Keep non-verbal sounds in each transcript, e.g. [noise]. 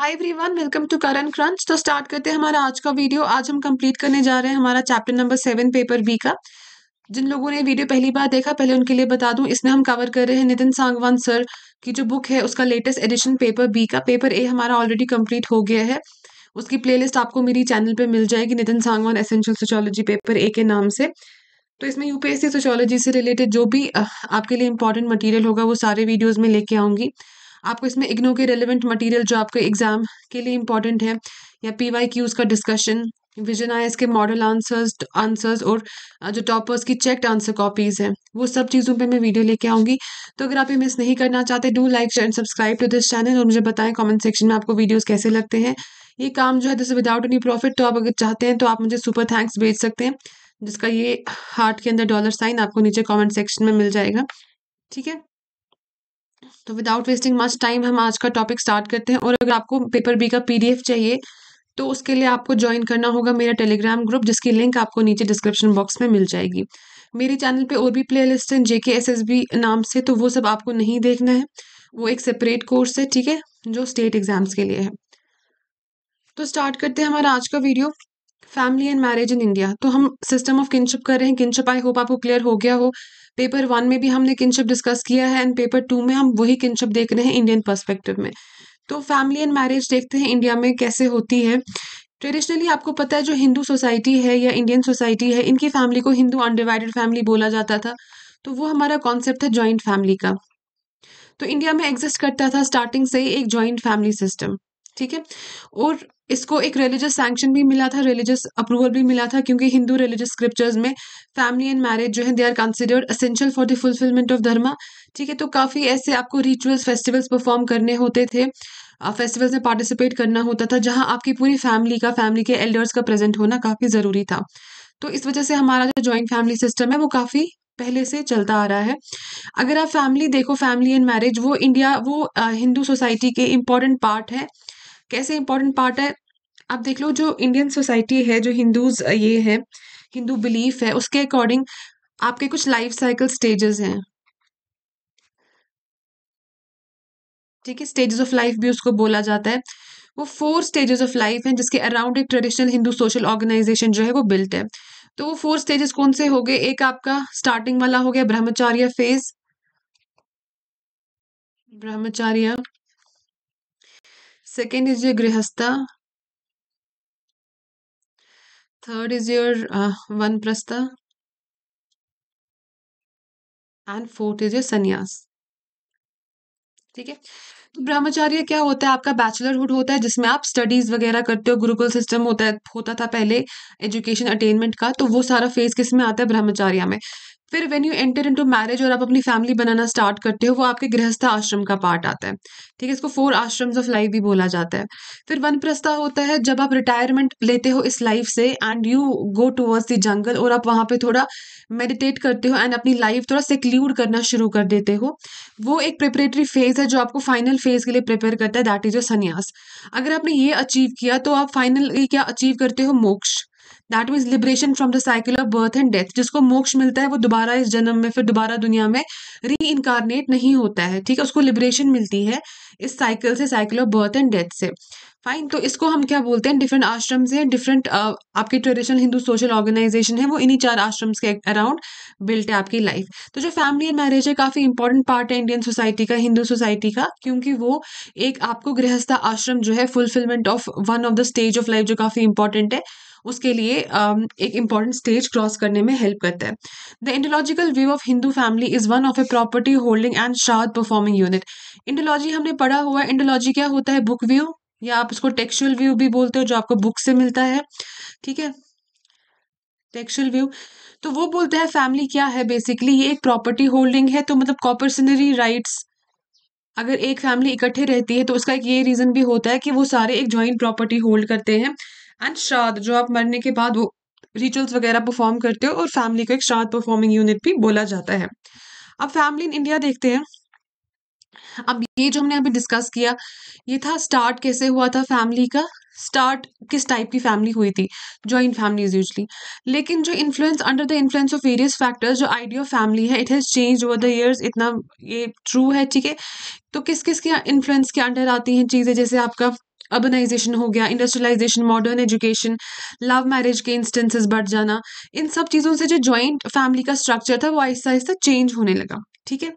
High everyone welcome to current crunch तो start करते हैं हमारा आज का वीडियो आज हम कंप्लीट करने जा रहे हैं हमारा chapter number seven paper B का जिन लोगों ने वीडियो पहली बार देखा पहले उनके लिए बता दूं इसमें हम कवर कर रहे हैं नितिन सांगवान सर की जो बुक है उसका लेटेस्ट एडिशन पेपर बी का पेपर ए हमारा ऑलरेडी कंप्लीट हो गया है उसकी प्लेलिस्ट आपको मेरी चैनल पर मिल जाएगी Nitin Sangwan essential sociology paper A के नाम से तो इसमें यूपीएससी सोशोलॉजी से रिलेटेड जो भी आपके लिए इंपॉर्टेंट मटेरियल होगा वो सारे वीडियोज़ में लेके आऊँगी आपको इसमें इग्नो के रेलिवेंट मटेरियल जो आपके एग्जाम के लिए इंपॉर्टेंट है या पी वाई क्यूज का डिस्कशन विजन आई के मॉडल आंसर्स आंसर्स और जो टॉपर्स की चेक्ड आंसर कॉपीज हैं वो सब चीज़ों पे मैं वीडियो लेके आऊँगी तो अगर आप ये मिस नहीं करना चाहते do like and subscribe to this channel और मुझे बताएं कमेंट सेक्शन में आपको वीडियोस कैसे लगते हैं ये काम जो है दिस विदाउट एनी प्रॉफिट तो आप अगर चाहते हैं तो आप मुझे सुपर थैंक्स भेज सकते हैं जिसका ये हार्ट के अंदर डॉलर साइन आपको नीचे कॉमेंट सेक्शन में मिल जाएगा ठीक है तो विदाउट वेस्टिंग मच टाइम हम आज का टॉपिक स्टार्ट करते हैं और अगर आपको पेपर बी का पीडीएफ चाहिए तो उसके लिए आपको ज्वाइन करना होगा मेरा टेलीग्राम ग्रुप जिसकी लिंक आपको नीचे डिस्क्रिप्शन बॉक्स में मिल जाएगी मेरे चैनल पे और भी प्ले लिस्ट हैं जेके एस एस बी नाम से तो वो सब आपको नहीं देखना है वो एक सेपरेट कोर्स है ठीक है जो स्टेट एग्जाम्स के लिए है तो स्टार्ट करते हैं हमारा आज का video family and marriage in India तो हम सिस्टम ऑफ किनशिप कर रहे हैं किनशिप आई होप आपको क्लियर हो गया हो पेपर वन में भी हमने किनशिप डिस्कस किया है एंड पेपर टू में हम वही किनशिप देख रहे हैं इंडियन परस्पेक्टिव में तो फैमिली एंड मैरिज देखते हैं इंडिया में कैसे होती है ट्रेडिशनली आपको पता है जो हिंदू सोसाइटी है या इंडियन सोसाइटी है इनकी फैमिली को हिंदू अनडिवाइडेड फैमिली बोला जाता था तो वो हमारा कॉन्सेप्ट था जॉइंट फैमिली का तो इंडिया में एग्जिस्ट करता था स्टार्टिंग से एक जॉइंट फैमिली सिस्टम ठीक है और इसको एक रिलीजियस सैंक्शन भी मिला था रिलीजियस अप्रूवल भी मिला था क्योंकि हिंदू रिलीजियस स्क्रिप्चर्स में फैमिली एंड मैरिज जो है they are considered essential for the fulfilment of dharma ठीक है तो काफ़ी ऐसे आपको रिचुअल्स फेस्टिवल्स परफॉर्म करने होते थे फेस्टिवल्स में पार्टिसिपेट करना होता था जहाँ आपकी पूरी फैमिली का फैमिली के एल्डर्स का प्रेजेंट होना काफ़ी ज़रूरी था तो इस वजह से हमारा जो जॉइंट फैमिली सिस्टम है वो काफ़ी पहले से चलता आ रहा है अगर आप फैमिली देखो फैमिली एंड मैरिज वो इंडिया वो हिंदू सोसाइटी के इम्पॉर्टेंट पार्ट है कैसे इंपॉर्टेंट पार्ट है आप देख लो जो इंडियन सोसाइटी है जो हिंदूज ये है हिंदू बिलीफ है उसके अकॉर्डिंग आपके कुछ लाइफ साइकिल स्टेजेस हैं ठीक है स्टेजेस ऑफ लाइफ भी उसको बोला जाता है वो फोर स्टेजेस ऑफ लाइफ हैं जिसके अराउंड एक ट्रेडिशनल हिंदू सोशल ऑर्गेनाइजेशन जो है वो बिल्ट है तो वो फोर स्टेजेस कौन से हो गए एक आपका स्टार्टिंग वाला हो गया brahmacharya phase brahmacharya second is your grihastha third is your वन vanprastha and fourth is your sanyasa ठीक है तो ब्रह्मचार्य क्या होता है आपका बैचलरहुड होता है जिसमें आप स्टडीज वगैरह करते हो गुरुकुल सिस्टम होता है होता था पहले एजुकेशन अटेनमेंट का तो वो सारा फेज किस में आता है ब्रह्मचार्य में फिर when you enter into marriage और आप अपनी फैमिली बनाना स्टार्ट करते हो वो आपके गृहस्थ आश्रम का पार्ट आता है ठीक है इसको फोर आश्रम्स ऑफ लाइफ भी बोला जाता है फिर वन प्रस्ता होता है जब आप रिटायरमेंट लेते हो इस लाइफ से and you go towards the jungle और आप वहाँ पे थोड़ा मेडिटेट करते हो एंड अपनी लाइफ थोड़ा सिक्ल्यूड करना शुरू कर देते हो वो एक प्रिपरेटरी फेज है जो आपको फाइनल फेज के लिए प्रिपेयर करता है दैट इज योर सन्यास अगर आपने ये अचीव किया तो आप फाइनल क्या अचीव करते हो moksha that means liberation from the cycle of birth and death जिसको मोक्ष मिलता है वो दोबारा इस जन्म में फिर दोबारा दुनिया में री इनकारनेट नहीं होता है ठीक है उसको लिबरेशन मिलती है इस साइकिल से cycle of birth and death से फाइन तो इसको हम क्या बोलते हैं डिफरेंट आश्रम से डिफरेंट आपके ट्रेडिशनल हिंदू सोशल ऑर्गेनाइजेशन है वो इन्हीं चार आश्रम्स के अराउंड बिल्ट है आपकी लाइफ तो जो फैमिली एंड मैरिज है काफ़ी इंपॉर्टेंट पार्ट है इंडियन सोसाइटी का हिंदू सोसाइटी का क्योंकि वो एक आपको गृहस्थ आश्रम जो है fulfilment of one of the stage of life जो काफ़ी इंपॉर्टेंट है उसके लिए um, एक इंपॉर्टेंट स्टेज क्रॉस करने में हेल्प करता है the indological view of Hindu family is one of a property holding and shraddha performing unit indology हमने पढ़ा हुआ है इंडोलॉजी क्या होता है बुक व्यू या आप इसको टेक्सुअल व्यू भी बोलते हो जो आपको बुक से मिलता है ठीक है टेक्सुअल व्यू तो वो बोलते हैं फैमिली क्या है बेसिकली ये एक प्रॉपर्टी होल्डिंग है तो मतलब कॉपरसनरी राइट्स अगर एक फैमिली इकट्ठे रहती है तो उसका एक ये रीज़न भी होता है कि वो सारे एक जॉइंट प्रॉपर्टी होल्ड करते हैं एंड श्राद्ध जो आप मरने के बाद वो रिचुअल्स वगैरह परफॉर्म करते हो और फैमिली को एक श्राद्ध परफॉर्मिंग यूनिट भी बोला जाता है अब फैमिली इन इंडिया देखते हैं अब ये जो हमने अभी डिस्कस किया ये था स्टार्ट कैसे हुआ था फैमिली का स्टार्ट किस टाइप की फैमिली हुई थी जॉइंट फैमिलीज यूजली लेकिन जो influence under the influence of various factors जो आइडिया ऑफ फैमिली है it has change over the years इतना ये ट्रू है ठीक है तो किस किस के इन्फ्लुएंस के अंडर आती हैं चीज़ें जैसे आपका अर्बनाइजेशन हो गया industrialisation modern education love marriage के इंस्टेंसेस बढ़ जाना इन सब चीज़ों से जो ज्वाइंट फैमिली का स्ट्रक्चर था वो आहिस्ता आहिस्ता चेंज होने लगा ठीक है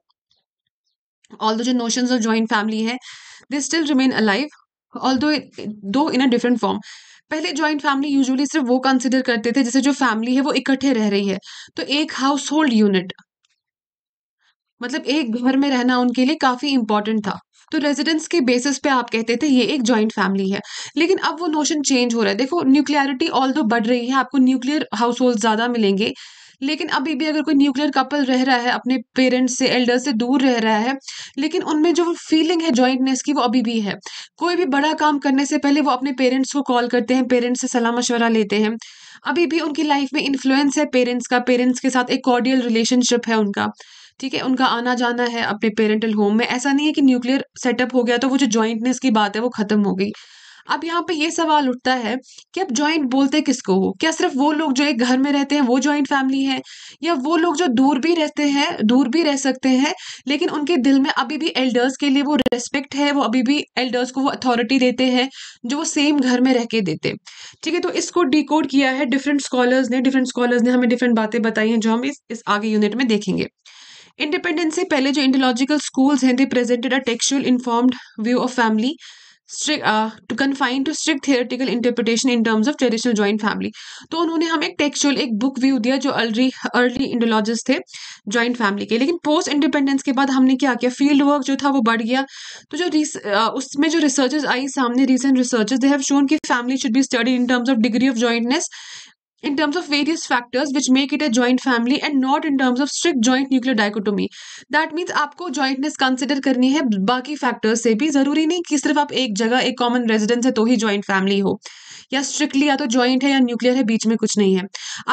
ऑल दो जो नोशन ऑफ ज्वाइंट फैमिली है they still remain alive although though in a different form पहले ज्वाइंट फैमिली यूजुअली सिर्फ वो कंसिडर करते थे जैसे जो फैमिली है वो इकट्ठे रह रही है तो एक हाउस होल्ड यूनिट मतलब एक घर में रहना उनके लिए काफ़ी इंपॉर्टेंट था तो रेजिडेंस के बेसिस पे आप कहते थे ये एक जॉइंट फैमिली है लेकिन अब वो नोशन चेंज हो रहा है देखो न्यूक्लियरिटी ऑल दो बढ़ रही है आपको न्यूक्लियर हाउस होल्ड ज़्यादा मिलेंगे लेकिन अभी भी अगर कोई न्यूक्लियर कपल रह रहा है अपने पेरेंट्स से एल्डर से दूर रह रहा है लेकिन उनमें जो फीलिंग है जॉइंटनेस की वो अभी भी है कोई भी बड़ा काम करने से पहले वो अपने पेरेंट्स को कॉल करते हैं पेरेंट्स से सलाह मशवरा लेते हैं अभी भी उनकी लाइफ में इन्फ्लुएंस है पेरेंट्स का पेरेंट्स के साथ एक कॉर्डियल रिलेशनशिप है उनका ठीक है उनका आना जाना है अपने पेरेंटल होम में ऐसा नहीं है कि न्यूक्लियर सेटअप हो गया तो वो जो ज्वाइंटनेस की बात है वो खत्म हो गई अब यहाँ पे ये सवाल उठता है कि अब ज्वाइंट बोलते किसको हो क्या सिर्फ वो लोग जो एक घर में रहते हैं वो ज्वाइंट फैमिली है या वो लोग जो दूर भी रहते हैं दूर भी रह सकते हैं लेकिन उनके दिल में अभी भी एल्डर्स के लिए वो रेस्पेक्ट है वो अभी भी एल्डर्स को वो अथॉरिटी देते हैं जो वो सेम घर में रह के देते ठीक है तो इसको डिकोड किया है डिफरेंट स्कॉलर्स ने डिफरेंट स्कॉलर्स ने हमें डिफरेंट बातें बताई हैं जो हम इस, इस आगे यूनिट में देखेंगे इंडिपेंडेंस से पहले जो इंडोलॉजिकल स्कूल्स हैं they presented a textual informed view of family to confine to strict theoretical interpretation in terms of traditional joint family तो उन्होंने हमें एक टेक्सुअल एक बुक व्यू दिया जो अर्ली अर्ली इंडोलॉजिस्ट थे ज्वाइंट फैमिली के लेकिन पोस्ट इंडिपेंडेंस के बाद हमने क्या किया फील्ड वर्क जो था वो बढ़ गया तो जो रिस, uh, उसमें जो रिसर्चेज आई सामने recent researches they have shown की family should be study in terms of degree of jointness in terms of various factors which make it a joint family and not in terms of strict joint nuclear dichotomy that means आपको jointness consider करनी है बाकी factors से भी ज़रूरी नहीं कि सिर्फ आप एक जगह एक common residence है तो ही joint family हो या स्ट्रिक्टली या तो ज्वाइंट है या न्यूक्लियर है बीच में कुछ नहीं है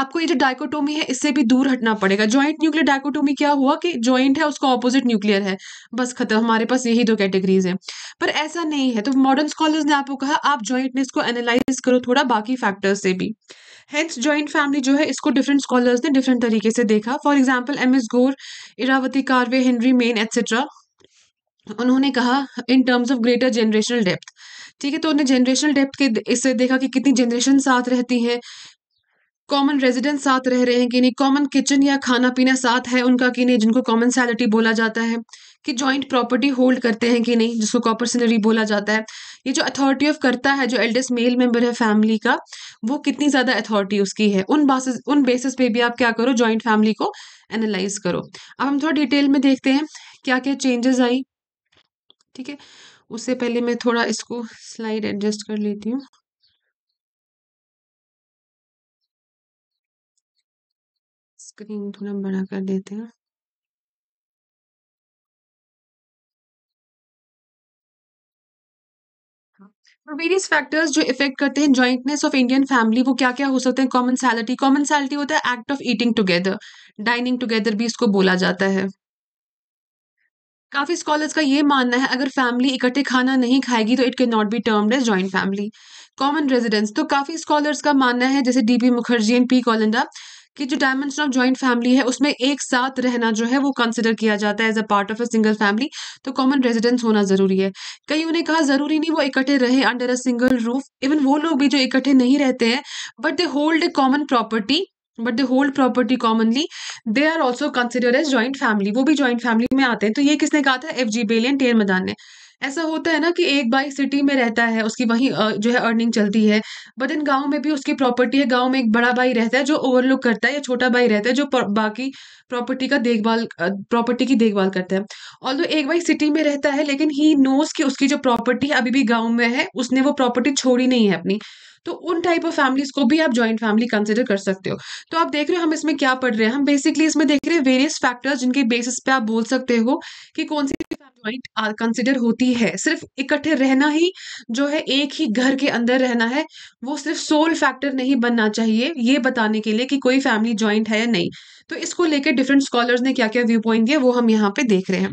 आपको ये जो डायकोटोमी है इससे भी दूर हटना पड़ेगा ज्वाइंट न्यूक्लियर डायकोटोमी क्या हुआ कि ज्वाइंट है उसका ऑपोजिट न्यूक्लियर है बस खत्म हमारे पास यही दो कैटेगरीज है पर ऐसा नहीं है तो मॉडर्न स्कॉलर्स ने आपको कहा आप ज्वाइंटनेस को एनालाइज करो थोड़ा बाकी फैक्टर्स से भी हेंस जॉइंट फैमिली जो है इसको डिफरेंट स्कॉलर्स ने डिफरेंट तरीके से देखा for example M S Gore Irawati Karve Henry Maine etcetera उन्होंने कहा in terms of greater generational depth ठीक है तो उन्हें जनरेशनल डेप्थ के इससे देखा कि कितनी जनरेशन साथ रहती हैं कॉमन रेजिडेंट साथ रह रहे हैं कि नहीं कॉमन किचन या खाना पीना साथ है उनका कि नहीं जिनको कॉमन सैलिटी बोला जाता है कि जॉइंट प्रॉपर्टी होल्ड करते हैं कि नहीं जिसको कॉपर सैलरी बोला जाता है ये जो अथॉरिटी ऑफ करता है जो एल्डेस्ट मेल मेंबर है फैमिली का वो कितनी ज़्यादा अथॉरिटी उसकी है उन बासिस उन बेसिस पे भी आप क्या करो जॉइंट फैमिली को एनालाइज करो अब हम थोड़ा डिटेल में देखते हैं क्या क्या चेंजेस आई ठीक है उससे पहले मैं थोड़ा इसको स्लाइड एडजस्ट कर लेती हूँ स्क्रीन थोड़ा बड़ा कर देते हैं वेरियस फैक्टर्स जो इफेक्ट करते हैं ज्वाइंटनेस ऑफ इंडियन फैमिली वो क्या क्या हो सकते हैं कॉमन सैलिटी कॉमन सैलिटी होता है act of eating together dining together भी इसको बोला जाता है काफी स्कॉलर्स का ये मानना है अगर फैमिली इकट्ठे खाना नहीं खाएगी तो it can not be termed as joint family common residence तो काफी स्कॉलर्स का मानना है जैसे DB Mukherjee and P Kolenda कि जो डायमेंशन ऑफ ज्वाइंट फैमिली है उसमें एक साथ रहना जो है वो कंसिडर किया जाता है as a part of a single family तो कॉमन रेजिडेंस होना जरूरी है कई उन्हें कहा जरूरी नहीं वो इकट्ठे रहे under a single roof even वो लोग भी जो इकट्ठे नहीं रहते हैं but they hold a common property but they hold property commonly they are also consider as joint family वो भी ज्वाइंट फैमिली में आते हैं तो ये किसने कहा था एफ जी बेलियन टेयर मैदान ने ऐसा होता है ना कि एक भाई सिटी में रहता है उसकी वहीं जो है अर्निंग चलती है बट इन गाँव में भी उसकी प्रॉपर्टी है गाँव में एक बड़ा भाई रहता है जो ओवरलुक करता है या छोटा भाई रहता है जो बाकी प्रॉपर्टी का देखभाल प्रॉपर्टी की देखभाल करता है तो एक भाई सिटी में रहता है लेकिन ही नोज कि उसकी जो प्रॉपर्टी है अभी भी गाँव में है उसने वो प्रॉपर्टी छोड़ी नहीं है अपनी तो उन टाइप ऑफ फैमिलीज को भी आप ज्वाइंट फैमिली कंसिडर कर सकते हो तो आप देख रहे हो हम इसमें क्या पढ़ रहे हैं हम बेसिकली इसमें देख रहे हैं वेरियस फैक्टर्स जिनके बेसिस पे आप बोल सकते हो कि कौन सी ज्वाइंट कंसिडर होती है सिर्फ इकट्ठे रहना ही जो है एक ही घर के अंदर रहना है वो सिर्फ सोल फैक्टर नहीं बनना चाहिए ये बताने के लिए कि कोई फैमिली ज्वाइंट है या नहीं तो इसको लेकर डिफरेंट स्कॉलर्स ने क्या क्या व्यू पॉइंट दिया वो हम यहाँ पे देख रहे हैं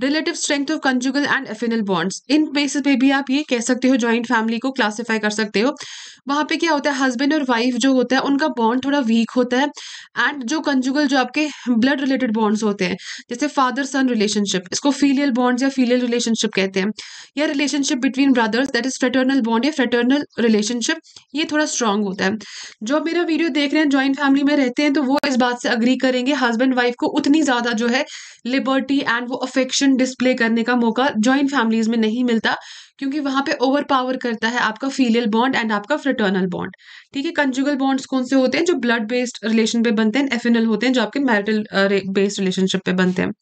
relative strength of conjugal and affinal bonds in basis पे भी आप ये कह सकते हो ज्वाइंट फैमिली को क्लासिफाई कर सकते हो वहाँ पे क्या होता है हस्बैंड और वाइफ जो होता है उनका बॉन्ड थोड़ा वीक होता है एंड जो कंजुगल जो आपके ब्लड रिलेटेड बॉन्ड्स होते हैं जैसे फादर सन रिलेशनशिप इसको फीलियल बॉन्ड्स या फीलियल रिलेशनशिप कहते हैं या relationship between brothers that is fraternal bond या फ्रेटर्नल रिलेशनशिप ये थोड़ा स्ट्रांग होता है जो मेरा वीडियो देख रहे हैं ज्वाइंट फैमिली में रहते हैं तो वो इस बात से अग्री करेंगे हस्बैंड वाइफ को उतनी ज़्यादा जो है लिबर्टी एंड वो अफेक्शन इमोशन डिस्प्ले करने का मौका ज्वाइंट फैमिलीज में नहीं मिलता क्योंकि वहां पे ओवर पावर करता है आपका फीलियल बॉन्ड एंड आपका फ्रेटर्नल बॉन्ड ठीक है कंजुगल बॉन्ड्स कौन से होते हैं जो ब्लड बेस्ड रिलेशन पे बनते हैं एफिनल होते हैं जो आपके मैरिटल बेस्ड रिलेशनशिप पे बनते हैं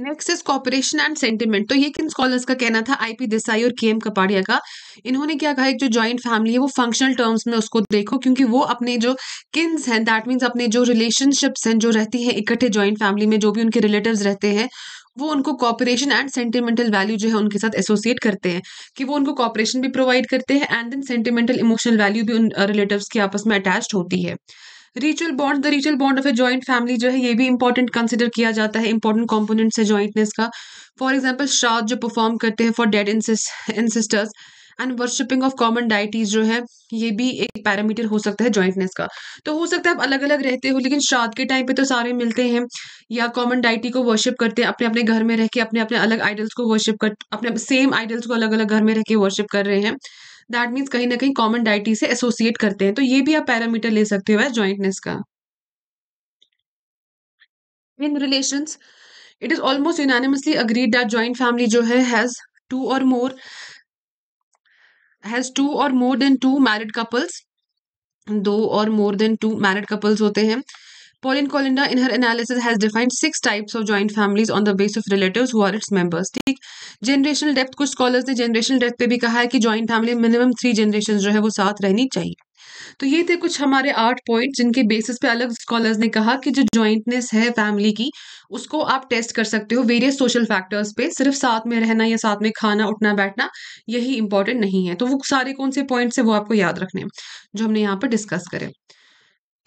next is cooperation and sentiment तो ये किन स्कॉलर्स का कहना था आईपी देसाई और के एम कपाड़िया का इन्होंने क्या कहा एक जो जॉइंट फैमिली है वो फंक्शनल टर्म्स में उसको देखो क्योंकि वो अपने जो किन्स हैं दैट मीन्स अपने जो रिलेशनशिप्स हैं जो रहती हैं इकट्ठे जॉइंट फैमिली में जो भी उनके रिलेटिव रहते हैं वो उनको कॉपरेशन एंड सेंटिमेंटल वैल्यू जो है उनके साथ एसोसिएट करते हैं कि वो उनको कॉपरेशन भी प्रोवाइड करते हैं and then sentimental emotional value भी उन रिलेटिव्स के आपस में अटैच होती है ritual bond the ritual bond of a joint family जो है ये भी इंपॉर्टेंट कंसिडर किया जाता है इंपॉर्टेंट कॉम्पोनेंट है ज्वाइंटनेस का फॉर एग्जाम्पल श्राद्ध जो परफॉर्म करते हैं for dead ancestors and worshipping of common deities जो है ये भी एक पैरामीटर हो सकता है ज्वाइंटनेस का तो हो सकता है आप अलग अलग रहते हो लेकिन श्राद्ध के टाइम पे तो सारे मिलते हैं या कॉमन डाइटी को वर्शिप करते हैं अपने अपने घर में रह के अपने अपने अलग आइडल्स को वर्शिप कर अपने सेम आइडल्स को अलग अलग घर में रह के वर्शिप कर रहे हैं दैट मीन्स कहीं ना कहीं कॉमन डाइटी से एसोसिएट करते हैं तो ये भी आप पैरामीटर ले सकते हो ज्वाइंटनेस का in relation it is almost unanimously agreed that joint family जो है हैज टू और मोर हैज टू और more than two married couples two और more than two married couples होते हैं Pauline Colinda in her analysis has defined six types of joint families on the base of relatives who are its members ठीक generational depth कुछ scholars ने generational depth पे भी कहा है कि joint family minimum three generations जो है वो साथ रहनी चाहिए तो ये थे कुछ हमारे आठ पॉइंट जिनके बेसिस पे अलग स्कॉलर्स ने कहा कि जो ज्वाइंटनेस है फैमिली की उसको आप टेस्ट कर सकते हो वेरियस सोशल फैक्टर्स पे सिर्फ साथ में रहना या साथ में खाना उठना बैठना यही इंपॉर्टेंट नहीं है तो वो सारे कौन से पॉइंट्स है वो आपको याद रखने जो हमने यहाँ पर डिस्कस करें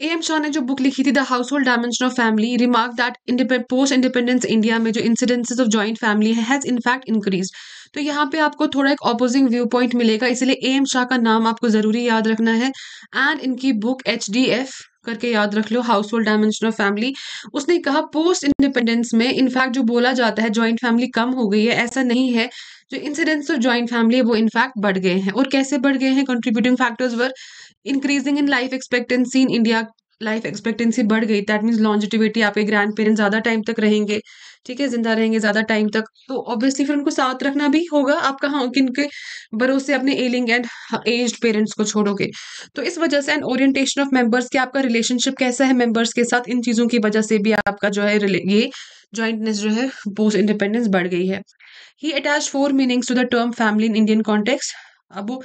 ए एम शाह ने जो बुक लिखी थी the household dimension of family remark that post independence India में जो incidences of joint family has in fact increase तो यहाँ पे आपको थोड़ा एक ऑपोजिंग व्यू पॉइंट मिलेगा इसलिए ए एम शाह का नाम आपको ज़रूरी याद रखना है एंड इनकी बुक एच डी एफ करके याद रख लो household dimension of family उसने कहा पोस्ट इंडिपेंडेंस में इनफैक्ट जो बोला जाता है ज्वाइंट फैमिली कम हो गई है ऐसा नहीं है जो इंसिडेंट्स ऑफ जॉइंट फैमिली है वो इनफैक्ट बढ़ गए हैं और कैसे बढ़ गए हैं contributing factors were increasing in life expectancy in India life expectancy बढ़ गई दैट मीन्स लॉन्जिटिविटी आपके ग्रैंड पेरेंट्स ज़्यादा टाइम तक रहेंगे ठीक है जिंदा रहेंगे ज़्यादा टाइम तक तो ऑब्वियसली फिर उनको साथ रखना भी होगा आप कहाँ के भरोसे अपने एलिंग एंड एज पेरेंट्स को छोड़ोगे तो इस वजह से एंड ओरिएंटेशन ऑफ मेम्बर्स की आपका रिलेशनशिप कैसा है मेंबर्स के साथ इन चीज़ों की वजह से भी आपका जो है ये ज्वाइंटनेस जो है पोस्ट इंडिपेंडेंस बढ़ गई है he attach four meanings to the term family in Indian context अब वो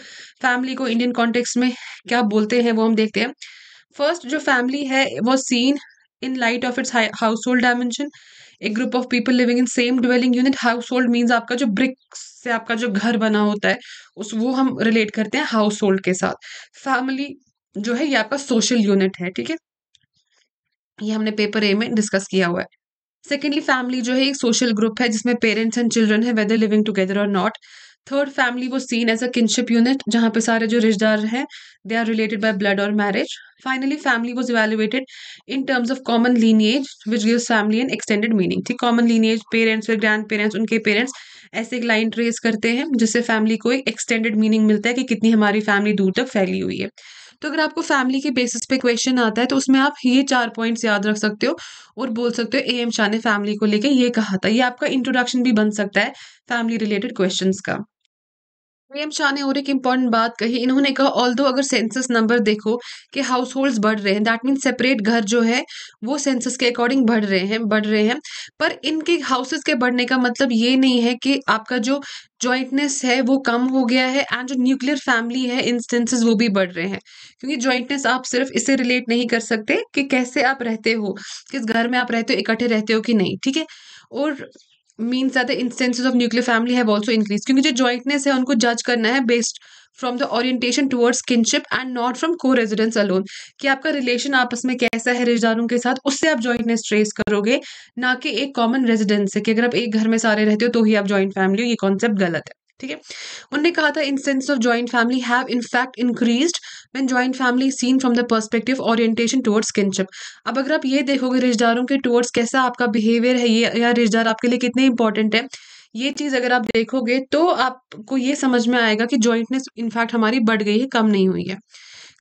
फैमिली को इंडियन कॉन्टेक्स्ट में क्या बोलते हैं वो हम देखते हैं फर्स्ट जो फैमिली है वो seen in light of its household dimension एक group of people living in same dwelling unit household means आपका जो ब्रिक्स से आपका जो घर बना होता है उस वो हम रिलेट करते हैं हाउस होल्ड के साथ फैमिली जो है ये आपका सोशल यूनिट है ठीक है ये हमने पेपर ए में डिस्कस किया हुआ है सेकेंडली फैमिली जो है एक सोशल ग्रुप है जिसमें पेरेंट्स एंड चिल्ड्रन है वेदर लिविंग टुगेदर और नॉट थर्ड फैमिली वो seen as a kinship unit जहाँ पे सारे जो रिश्तेदार हैं they are related by blood और marriage finally family was evaluated in terms of common lineage which give family an extended meaning ठीक कॉमन लीनिएज पेरेंट्स फिर ग्रैंड पेरेंट्स उनके पेरेंट्स ऐसे एक लाइन ट्रेस करते हैं जिससे फैमिली को एक एक्सटेंडेड मीनिंग मिलता है कि कितनी हमारी फैमिली दूर तक फैली हुई है तो अगर आपको फैमिली के बेसिस पे क्वेश्चन आता है तो उसमें आप ये चार पॉइंट्स याद रख सकते हो और बोल सकते हो ए एम शाह ने फैमिली को लेके ये कहा था ये आपका इंट्रोडक्शन भी बन सकता है फैमिली रिलेटेड क्वेश्चन का पीएम शाह ने और एक इम्पॉर्टेंट बात कही इन्होंने कहा ऑल दो अगर सेंसस नंबर देखो कि हाउस होल्ड बढ़ रहे हैं दैट मीन सेपरेट घर जो है वो सेंसस के अकॉर्डिंग बढ़ रहे हैं बढ़ रहे हैं पर इनके हाउसेस के बढ़ने का मतलब ये नहीं है कि आपका जो ज्वाइंटनेस है वो कम हो गया है एंड जो न्यूक्लियर फैमिली है इंस्टेंसेस वो भी बढ़ रहे हैं क्योंकि ज्वाइंटनेस आप सिर्फ इसे रिलेट नहीं कर सकते कि कैसे आप रहते हो किस घर में आप रहते हो इकट्ठे रहते हो कि नहीं ठीक है और means that the instances of nuclear family have also increase क्योंकि जो ज्वाइंटनेस है उनको जज करना है based from the orientation towards kinship and not from coresidence alone कि आपका रिलेशन आपस में कैसा है रिश्तेदारों के साथ उससे आप ज्वाइंटनेस ट्रेस करोगे ना कि एक कॉमन रेजिडेंस से कि अगर आप एक घर में सारे रहते हो तो ही आप ज्वाइंट फैमिली हो ये कॉन्सेप्ट गलत है ठीक है उन्होंने कहा था in sense of joint family have in fact increase when joint family seen from the perspective orientation towards kinship अब अगर आप ये देखोगे रिश्तेदारों के टुवर्ड्स कैसा आपका बिहेवियर है ये या रिश्तेदार आपके लिए कितने इंपॉर्टेंट है ये चीज़ अगर आप देखोगे तो आपको ये समझ में आएगा कि जॉइंटनेस इनफैक्ट हमारी बढ़ गई है कम नहीं हुई है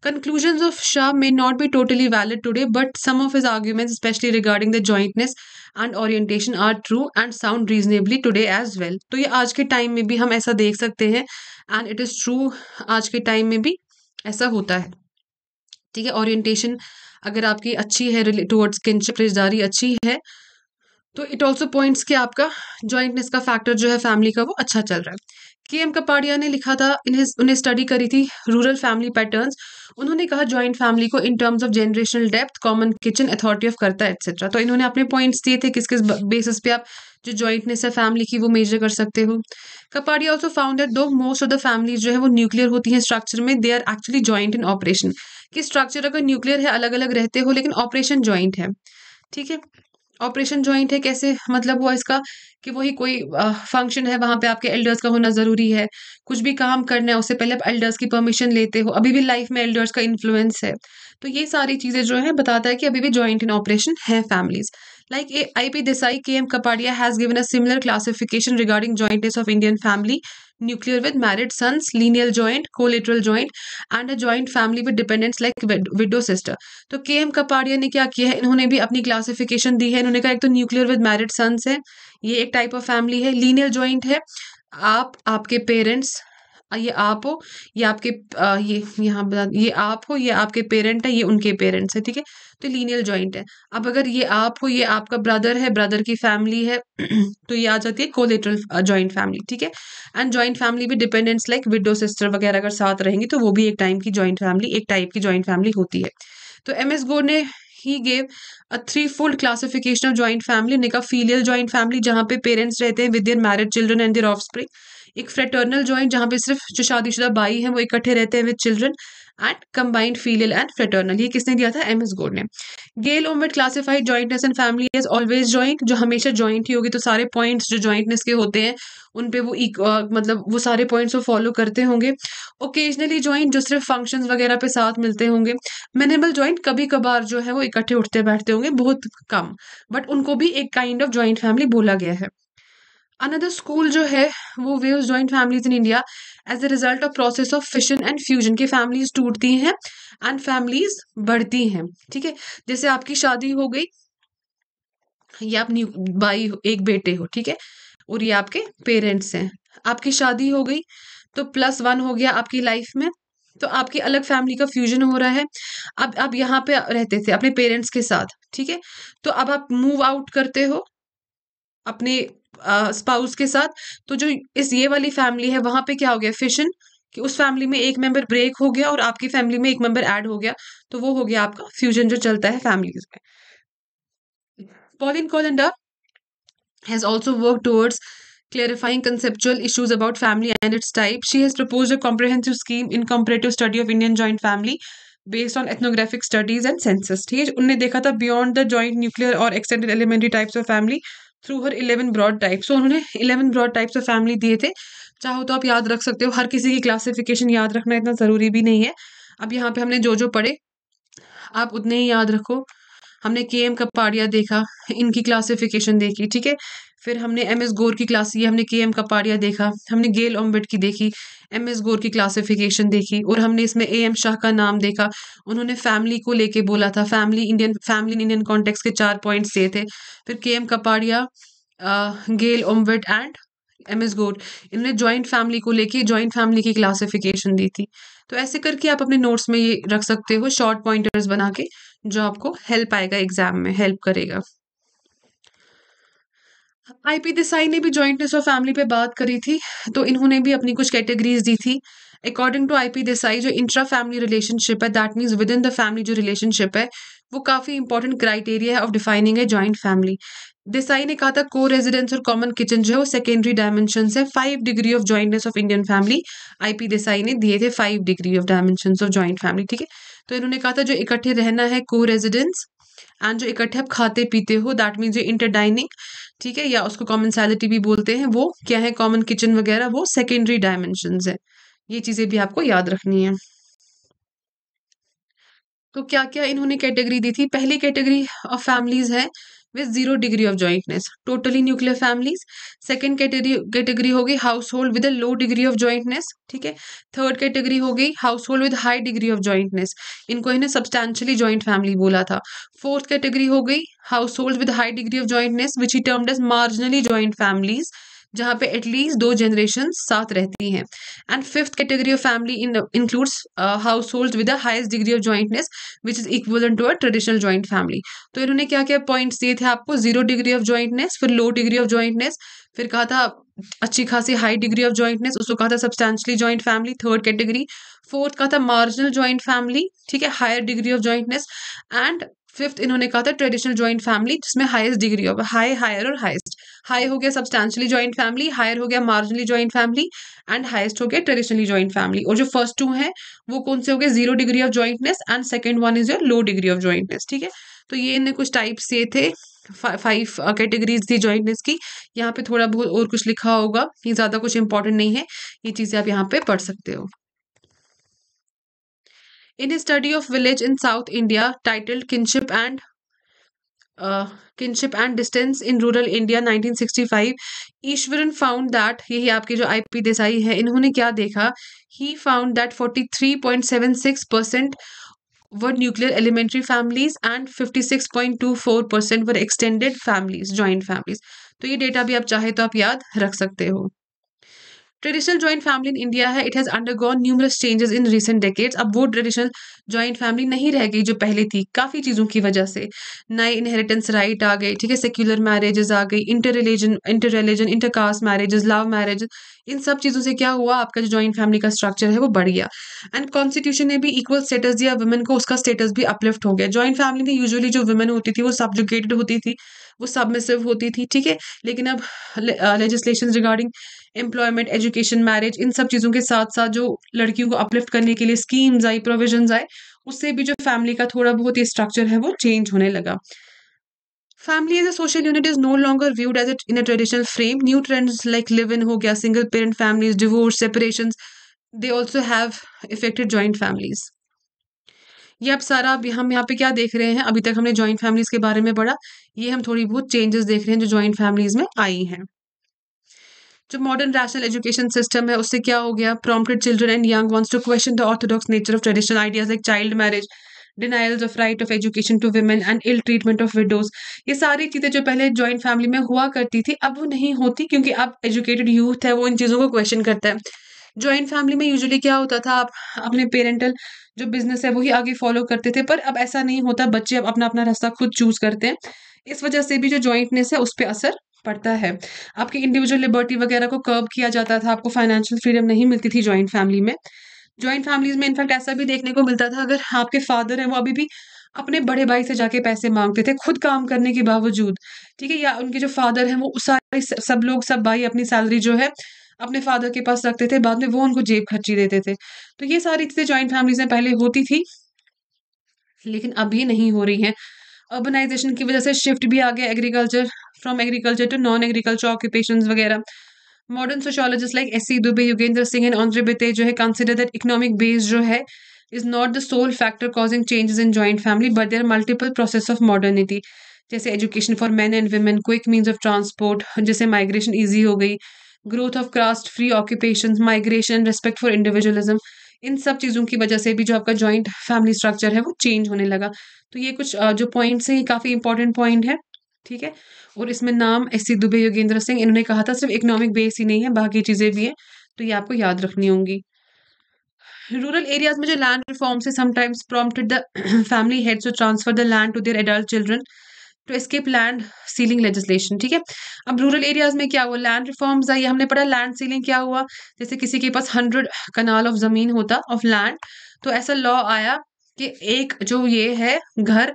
Conclusions of Shah may not be totally valid today, but some of his arguments, especially regarding the jointness and orientation, are true and sound reasonably today as well. तो ये आज के टाइम में भी हम ऐसा देख सकते हैं एंड इट इज़ ट्रू आज के टाइम में भी ऐसा होता है ठीक है ओरिएंटेशन अगर आपकी अच्छी है टुवर्ड्स किनशिप रिश्तेदारी अच्छी है तो इट ऑल्सो पॉइंट्स कि आपका जॉइंटनेस का फैक्टर जो है फैमिली का वो अच्छा चल रहा है के एम कपाड़िया ने लिखा था इन्हें उन्हें स्टडी करी थी रूरल फैमिली पैटर्न्स उन्होंने कहा जॉइंट फैमिली को in terms of generational depth common kitchen authority of करता है एक्सेट्रा तो इन्होंने अपने पॉइंट्स दिए थे किस किस बेसिस पे आप जो जॉइंटनेस है फैमिली की वो मेजर कर सकते हो Kapadia also found though most of the family जो है वो न्यूक्लियर होती है स्ट्रक्चर में they are actually joint in operation कि स्ट्रक्चर अगर न्यूक्लियर है अलग अलग रहते हो लेकिन ऑपरेशन ज्वाइंट है ठीक है ऑपरेशन ज्वाइंट है कैसे मतलब हुआ इसका कि वही कोई फंक्शन है वहाँ पे आपके एल्डर्स का होना ज़रूरी है कुछ भी काम करना है उससे पहले आप एल्डर्स की परमिशन लेते हो अभी भी लाइफ में एल्डर्स का इन्फ्लुएंस है तो ये सारी चीज़ें जो है बताता है कि अभी भी ज्वाइंट इन ऑपरेशन है families like a I P Desai K M Kapadia has given a similar classification regarding jointness of Indian family nuclear with married sons, lineal joint, collateral joint, and a joint family with dependents like widow sister. तो के M Kapadia ने क्या किया है इन्होंने भी अपनी classification दी है इन्होंने कहा एक तो न्यूक्लियर विद मैरिड सन्स है ये एक टाइप ऑफ फैमिली है लीनियल ज्वाइंट है आप आपके पेरेंट्स ये आप हो ये आपके ये यहाँ ये आप हो ये आपके पेरेंट है ये उनके पेरेंट्स है ठीक है तो लीनियल ज्वाइंट है अब अगर ये आप हो ये आपका ब्रदर है ब्रदर की फैमिली है [clears throat] तो ये आ जाती है कोलेटरल ज्वाइंट फैमिली ठीक है एंड ज्वाइंट फैमिली भी डिपेंडेंट्स लाइक विडो सिस्टर वगैरह अगर साथ रहेंगी तो वो भी एक टाइम की ज्वाइंट फैमिली एक टाइप की ज्वाइंट फैमिली होती है तो एम एस गो ने ही gave a three fold classification of joint family ने कहा फीलियल ज्वाइंट फैमिली जहाँ पे पेरेंट्स रहते हैं with their married children and their offspring एक फ्रेटर्नल ज्वाइंट जहाँ पे सिर्फ जो शादीशुदा बाई हैं वो इकट्ठे रहते हैं with children and combined filial and fraternal ये किसने दिया था एम एस गोड ने Gail Omvedt classified jointness and family is always joint जो हमेशा ज्वाइंट ही होगी तो सारे पॉइंट्स जो ज्वाइंटनेस के होते हैं उन पे वो एक, मतलब वो सारे पॉइंट्स वो फॉलो करते होंगे ओकेजनली ज्वाइंट जो सिर्फ फंक्शन वगैरह पे साथ मिलते होंगे मिनिमल ज्वाइंट कभी कभार जो है वो इकट्ठे उठते बैठते होंगे बहुत कम बट उनको भी एक काइंड ऑफ ज्वाइंट फैमिली बोला गया है अनदर स्कूल जो है वो views joint families in India as a result of process of fission and fusion की फैमिलीज टूटती हैं एंड फैमिलीज बढ़ती हैं ठीक है जैसे आपकी शादी हो गई या आप न्यू बाई एक बेटे हो ठीक है और ये आपके पेरेंट्स हैं आपकी शादी हो गई तो प्लस वन हो गया आपकी लाइफ में तो आपकी अलग फैमिली का फ्यूजन हो रहा है अब आप यहाँ पे रहते थे अपने पेरेंट्स के साथ ठीक है तो अब आप मूव आउट करते हो अपने स्पाउस के साथ तो जो इस ये वाली फैमिली है वहां पे क्या हो गया फिशन कि उस फैमिली में एक मेंबर ब्रेक हो गया और आपकी फैमिली में एक मेंबर ऐड हो गया तो वो हो गया आपका फ्यूजन जो चलता है फैमिली में Pauline Kolenda has also work towards clarifying conceptual issues about family and its type she has propose a comprehensive scheme in comparative study of Indian joint family based on ethnographic studies and census ठीक है उनने देखा था beyond the joint nuclear और extended elementary types of family through her eleven broad types और उन्होंने eleven broad types of family दिए थे चाहो तो आप याद रख सकते हो हर किसी की क्लासिफिकेशन याद रखना इतना ज़रूरी भी नहीं है अब यहाँ पे हमने जो जो पढ़े आप उतने ही याद रखो हमने के एम कपाड़िया देखा इनकी क्लासिफिकेशन देखी ठीक है फिर हमने एम एस गोर की क्लास ये हमने के एम कपाड़िया देखा हमने गेल ओम्बेट की देखी एम एस गोर की क्लासिफिकेशन देखी और हमने इसमें ए एम शाह का नाम देखा उन्होंने फैमिली को लेके बोला था family Indian family in Indian context के चार पॉइंट्स दिए थे फिर K M Kapadia Gail Omvedt and M S Gore इन्होंने ज्वाइंट फैमिली को लेके ज्वाइंट फैमिली की क्लासिफिकेशन दी थी तो ऐसे करके आप अपने नोट्स में ये रख सकते हो शॉर्ट पॉइंटर्स बना के जो आपको हेल्प आएगा एग्जाम में हेल्प करेगा आईपी देसाई ने भी ज्वाइंटनेस ऑफ फैमिली पे बात करी थी तो इन्होंने भी अपनी कुछ कैटेगरीज दी थी अकॉर्डिंग टू आईपी देसाई जो इंट्रा फैमिली रिलेशनशिप है that means within the family जो रिलेशनशिप है वो काफ़ी इंपॉर्टेंट क्राइटेरिया है of defining a joint family Desai ने कहा था को रेजिडेंस और कॉमन किचन जो है वो सेकेंडरी डायमेंशन है five degree of jointness of Indian family I P Desai ने दिए थे five degree of dimension of joint family ठीक है तो इन्होंने कहा था जो इकट्ठे रहना है को रेजिडेंस एंड जो इकट्ठे आप खाते पीते हो दैट मीन्स जो इंटर डाइनिंग ठीक है या उसको कॉमन सैलिटी भी बोलते हैं वो क्या है कॉमन किचन वगैरह वो सेकेंडरी डायमेंशन है ये चीज़ें भी आपको याद रखनी है तो क्या क्या इन्होंने कैटेगरी दी थी पहली कैटेगरी ऑफ फैमिलीज है with zero degree of jointness totally nuclear families second category हो गई household with low degree of jointness ठीक है थर्ड कैटेगरी हो गई household with high degree of jointness इनको इन्हें सब्सटैंशली ज्वाइंट फैमिली बोला था फोर्थ कैटेगरी हो गई household with high degree of jointness which he term as marginally joint families जहाँ पे एटलीस्ट दो जनरेशन साथ रहती हैं and fifth category of family includes household with the highest degree of jointness which is equal to a traditional joint family तो इन्होंने क्या क्या पॉइंट्स दिए थे आपको जीरो डिग्री ऑफ ज्वाइंटनेस फिर लो डिग्री ऑफ ज्वाइंटनेस फिर कहा था अच्छी खासी हाई डिग्री ऑफ ज्वाइंटनेस उसको कहा था substantially joint family third category fourth कहा था मार्जिनल ज्वाइंट फैमिली ठीक है higher degree of jointness and fifth इन्होंने कहा था ट्रेडिशनल ज्वाइंट फैमिली जिसमें highest degree of high higher और हाई हाई हो गया सब्सटैंशली ज्वाइंट फैमिली हायर हो गया marginally joint family and highest हो गया ट्रेडिशनली ज्वाइंट फैमिली और जो फर्स्ट टू है वो कौन से हो गए zero degree of jointness and second one is your low degree of jointness ठीक है तो ये इन्हें कुछ टाइप्स ये थे फाइव कैटेगरीज uh, थी ज्वाइंटनेस की यहाँ पे थोड़ा बहुत और कुछ लिखा होगा ये ज़्यादा कुछ इंपॉर्टेंट नहीं है ये चीज़ें आप यहाँ पे पढ़ सकते हो in study of village in South India title kinship and kinship and distance in rural India 1965 Ishwaran found that यही आपके जो आईपी देसाई है इन्होंने क्या देखा he found that 43.76 percent were nuclear elementary families and 56.24 percent were extended families joint families तो ये data भी आप चाहे तो आप याद रख सकते हो traditional joint family in India है it has undergone numerous changes in recent decades अब वो ट्रेडिशनल ज्वाइंट फैमिली नहीं रह गई जो पहले थी काफ़ी चीज़ों की वजह से नए इनहेरिटेंस राइट आ गए ठीक है सेक्युलर मैरिजेस आ गई inter religion inter religion inter caste marriages love marriage इन सब चीज़ों से क्या हुआ आपका जो ज्वाइंट फैमिली का स्ट्रक्चर है वो बढ़ गया एंड कॉन्स्टिट्यूशन ने भी इक्वल स्टेटस दिया वुमेन को उसका स्टेटस भी अपलिफ्ट हो गया ज्वाइंट फैमिली में यूजुअली जो वुमेन होती थी वो सब्जुकेटेड होती थी वो सबमिसिव होती थी ठीक है लेकिन अब legislation uh, regarding employment education marriage इन सब चीज़ों के साथ साथ जो लड़कियों को अपलिफ्ट करने के लिए स्कीम्स आई प्रोविजन आए उससे भी जो फैमिली का थोड़ा बहुत ये स्ट्रक्चर है वो चेंज होने लगा family as a social unit is no longer viewed as it in a traditional frame new trends like live in हो गया, single parent families divorce separation they also have affected joint families ये अब सारा अभी हम यहाँ पे क्या देख रहे हैं अभी तक हमने ज्वाइंट फैमिलीज के बारे में पढ़ा ये हम थोड़ी बहुत चेंजेस देख रहे हैं जो ज्वाइंट फैमिलीज में आई हैं जो मॉडर्न रैशनल एजुकेशन सिस्टम है उससे क्या हो गया prompted children and young ones to question the orthodox nature of traditional ideas like child marriage denials of right of education to women and ill treatment of widows ये सारी चीज़ें जो पहले ज्वाइंट फैमिली में हुआ करती थी अब वो नहीं होती क्योंकि अब एजुकेटेड यूथ है वो इन चीज़ों को क्वेश्चन करता है ज्वाइंट फैमिली में यूजुअली क्या होता था आप अपने पेरेंटल जो बिजनेस है वही आगे फॉलो करते थे पर अब ऐसा नहीं होता बच्चे अब अपना अपना रास्ता खुद चूज करते हैं इस वजह से भी जो ज्वाइंटनेस है उस पर असर पड़ता है आपकी इंडिविजुअल लिबर्टी वगैरह को कर्व किया जाता था आपको फाइनेंशियल फ्रीडम नहीं मिलती थी ज्वाइंट फैमिली में ज्वाइंट फैमिलीज में इनफैक्ट ऐसा भी देखने को मिलता था अगर आपके फादर हैं वो अभी भी अपने बड़े भाई से जाके पैसे मांगते थे खुद काम करने के बावजूद ठीक है या उनके जो फादर हैं वो सारे सब लोग सब भाई अपनी सैलरी जो है अपने फादर के पास रखते थे बाद में वो उनको जेब खर्ची देते थे तो ये सारी चीज़ें ज्वाइंट फैमिलीज में पहले होती थी लेकिन अभी नहीं हो रही हैं अर्बनाइजेशन की वजह से शिफ्ट भी आ गया agriculture from agriculture to non agriculture occupation वगैरह modern sociologist like S C Dube Yogendra Singh and Andre Beteille जो है कंसिडर दैट इकोनॉमिक बेस जो है is not the sole factor causing changes in joint family but there multiple process of modernity जैसे education for man and women quick means of transport जैसे migration easy हो गई growth of caste free occupation migration respect for individualism इन सब चीज़ों की वजह से भी जो आपका जॉइंट फैमिली स्ट्रक्चर है वो चेंज होने लगा तो ये कुछ जो पॉइंट्स हैं ये काफ़ी इंपॉर्टेंट पॉइंट है ठीक है और इसमें नाम एस सी दुबे योगेंद्र सिंह इन्होंने कहा था सिर्फ इकोनॉमिक बेस ही नहीं है बाकी चीज़ें भी हैं तो ये आपको याद रखनी होंगी रूरल एरियाज में जो लैंड रिफॉर्म्स है sometimes prompted the family heads to transfer the land to their adult children to escape land ceiling legislation ठीक है अब रूरल एरियाज में क्या हुआ लैंड रिफॉर्म्स आई हमने पढ़ा लैंड सीलिंग क्या हुआ जैसे किसी के पास हंड्रेड कनाल ऑफ जमीन होता ऑफ लैंड तो ऐसा लॉ आया कि एक जो ये है घर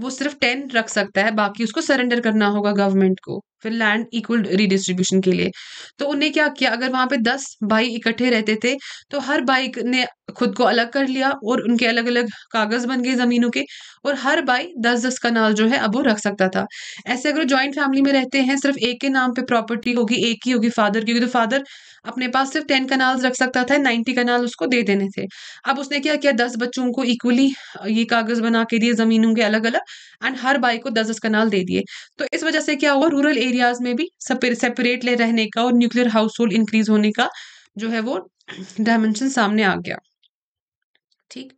वो सिर्फ टेन रख सकता है बाकी उसको सरेंडर करना होगा गवर्नमेंट को फिर लैंड इक्वल रिडिस्ट्रीब्यूशन के लिए तो उन्हें क्या किया अगर वहां पे दस भाई इकट्ठे रहते थे तो हर भाई ने खुद को अलग कर लिया और उनके अलग अलग कागज बन गए जमीनों के और हर बाई दस दस कनाल जो है अब वो रख सकता था ऐसे अगर ज्वाइंट फैमिली में रहते हैं सिर्फ एक के नाम पे प्रॉपर्टी होगी एक ही होगी फादर की तो फादर अपने पास सिर्फ टेन कनाल रख सकता था नाइन्टी कनाल उसको दे देने थे अब उसने क्या किया दस बच्चों को इक्वली ये कागज बना के दिए जमीनों के अलग अलग एंड हर बाई को दस दस कनाल दे दिए तो इस वजह से क्या हुआ रूरल एरियाज में भी सेपरेट ले रहने का और न्यूक्लियर हाउस होल्ड इंक्रीज होने का जो है वो डायमेंशन सामने आ गया ठीक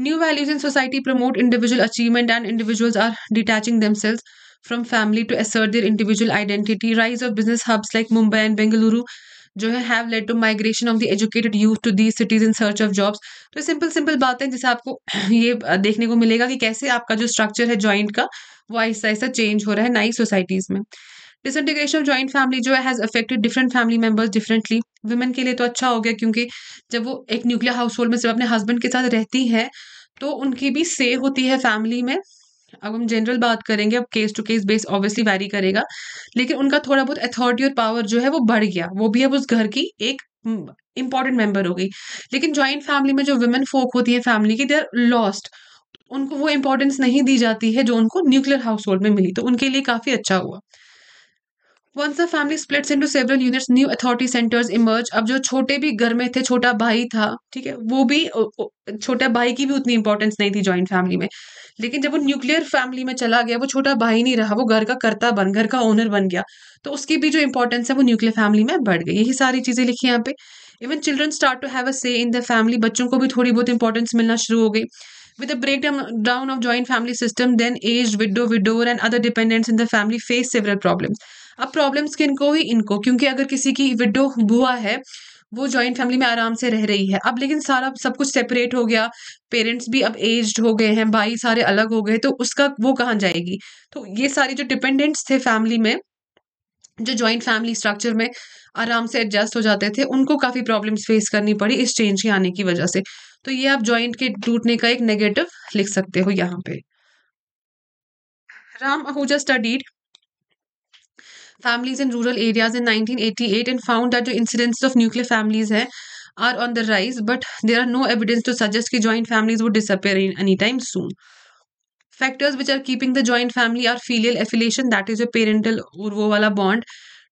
new values in society promote individual achievement and individuals are detaching themselves from family to assert their individual identity rise of business hubs like Mumbai and Bengaluru जो है have led to migration of the educated youth to the cities in search of jobs तो simple simple बातें जैसे आपको [clears throat] ये देखने को मिलेगा कि कैसे आपका जो स्ट्रक्चर है ज्वाइंट का वो ऐसा आहिस्ता चेंज हो रहा है नई सोसाइटीज में डिसइंटीग्रेशन ऑफ ज्वाइंट फैमिली जो has affected different family members differently women के लिए तो अच्छा हो गया क्योंकि जब वो एक न्यूक्लियर हाउस होल्ड में सिर्फ अपने हस्बैंड के साथ रहती है तो उनकी भी से होती है फैमिली में अब हम जनरल बात करेंगे अब case to case base obviously vary करेगा लेकिन उनका थोड़ा बहुत अथॉरिटी और पावर जो है वो बढ़ गया वो भी अब उस घर की एक इंपॉर्टेंट मेंबर हो गई लेकिन ज्वाइंट फैमिली में जो वुमेन फोक होती है फैमिली की दे आर लॉस्ट उनको वो इंपॉर्टेंस नहीं दी जाती है जो उनको न्यूक्लियर हाउस होल्ड में मिली तो उनके लिए काफ़ी अच्छा हुआ once a family splits into several units new authority centres emerge अब जो छोटे भी घर में थे छोटा भाई था ठीक है वो भी छोटा भाई की भी उतनी इंपॉर्टेंस नहीं थी ज्वाइंट फैमिली में लेकिन जब वो न्यूक्लियर फैमिली में चला गया वो छोटा भाई नहीं रहा वो घर का कर्ता बन घर का ओनर बन गया तो उसकी भी जो इंपॉर्टेंस है वो न्यूक्लियर फैमिली में बढ़ गई यही सारी चीज़ें लिखी यहाँ पे even children start to have a say in the family बच्चों को भी थोड़ी बहुत इंपॉर्टेंस मिलना शुरू हो गई With a breakdown of joint family system, then aged widow, widower and other dependents in the family face several problems. अब प्रॉब्लम्स किनको ही इनको क्योंकि अगर किसी की विडो बुआ है वो जॉइंट फैमिली में आराम से रह रही है अब लेकिन सारा सब कुछ सेपरेट हो गया पेरेंट्स भी अब एज्ड हो गए हैं भाई सारे अलग हो गए तो उसका वो कहाँ जाएगी तो ये सारी जो डिपेंडेंट्स थे फैमिली में जो जॉइंट फैमिली स्ट्रक्चर में आराम से एडजस्ट हो जाते थे उनको काफ़ी प्रॉब्लम्स फेस करनी पड़ी इस चेंज के आने की वजह से तो ये आप ज्वाइंट के टूटने का एक नेगेटिव लिख सकते हो यहाँ पे Ram Ahuja studied families in rural areas in 1988 and found that जो इंसिडेंस ऑफ न्यूक्लियर फैमिलीज है are on the rise but there are no evidence to suggest की ज्वाइंट फैमिलीज वो disappear any time soon factors which are keeping the joint family are filial affiliation that is your parental और वो वाला bond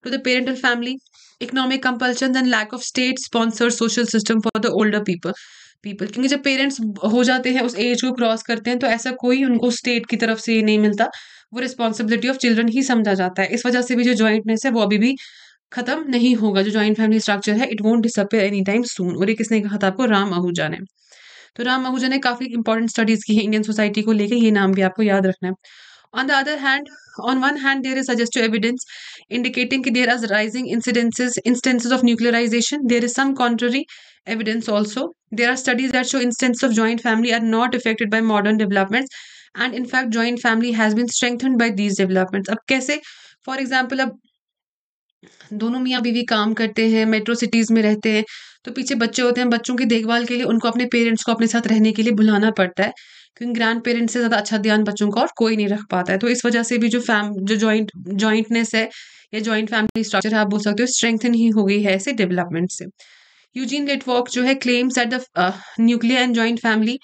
to the parental family economic compulsion and lack of state sponsored social system for the older people people क्योंकि जब parents हो जाते हैं उस as को क्रॉस करते हैं तो ऐसा कोई उनको स्टेट की तरफ से नहीं मिलता वो रिस्पॉन्सिबिलिटी ऑफ चिल्ड्रन ही समझा जाता है इस वजह से भी जो ज्वाइंटनेस है वो अभी भी खत्म नहीं होगा जो ज्वाइंट फैमिली स्ट्रक्चर है it won't disappear any time soon और ये किसने कहा था आपको राम आहूजा ने तो राम आहूजा ने काफी इंपॉर्टेंट स्टडीज की है इंडियन सोसाइटी को लेकर ये नाम भी आपको याद रखना है On the other hand, on one hand, there is suggestive evidence indicating that there are rising incidences, instances of nuclearization. There is some contrary evidence also. There are studies that show instances of joint family are not affected by modern developments. And in fact, joint family has been strengthened by these developments. ab kaise for example ab dono मियाँ biwi kaam karte hain metro cities mein rehte hain to piche बच्चे hote hain bachchon ki dekhbhal ke liye unko apne parents ko apne sath rehne ke liye bulana padta hai क्योंकि grandparents से ज्यादा अच्छा ध्यान बच्चों का और कोई नहीं रख पाता है तो इस वजह से भी जो फैम जो ज्वाइंट ज्वाइंटनेस है या जॉइंट फैमिली स्ट्रक्चर है आप बोल सकते हो स्ट्रेंथन ही हो गई है ऐसे डेवलपमेंट से यूजीन नेटवर्क जो है claims that the nuclear and joint family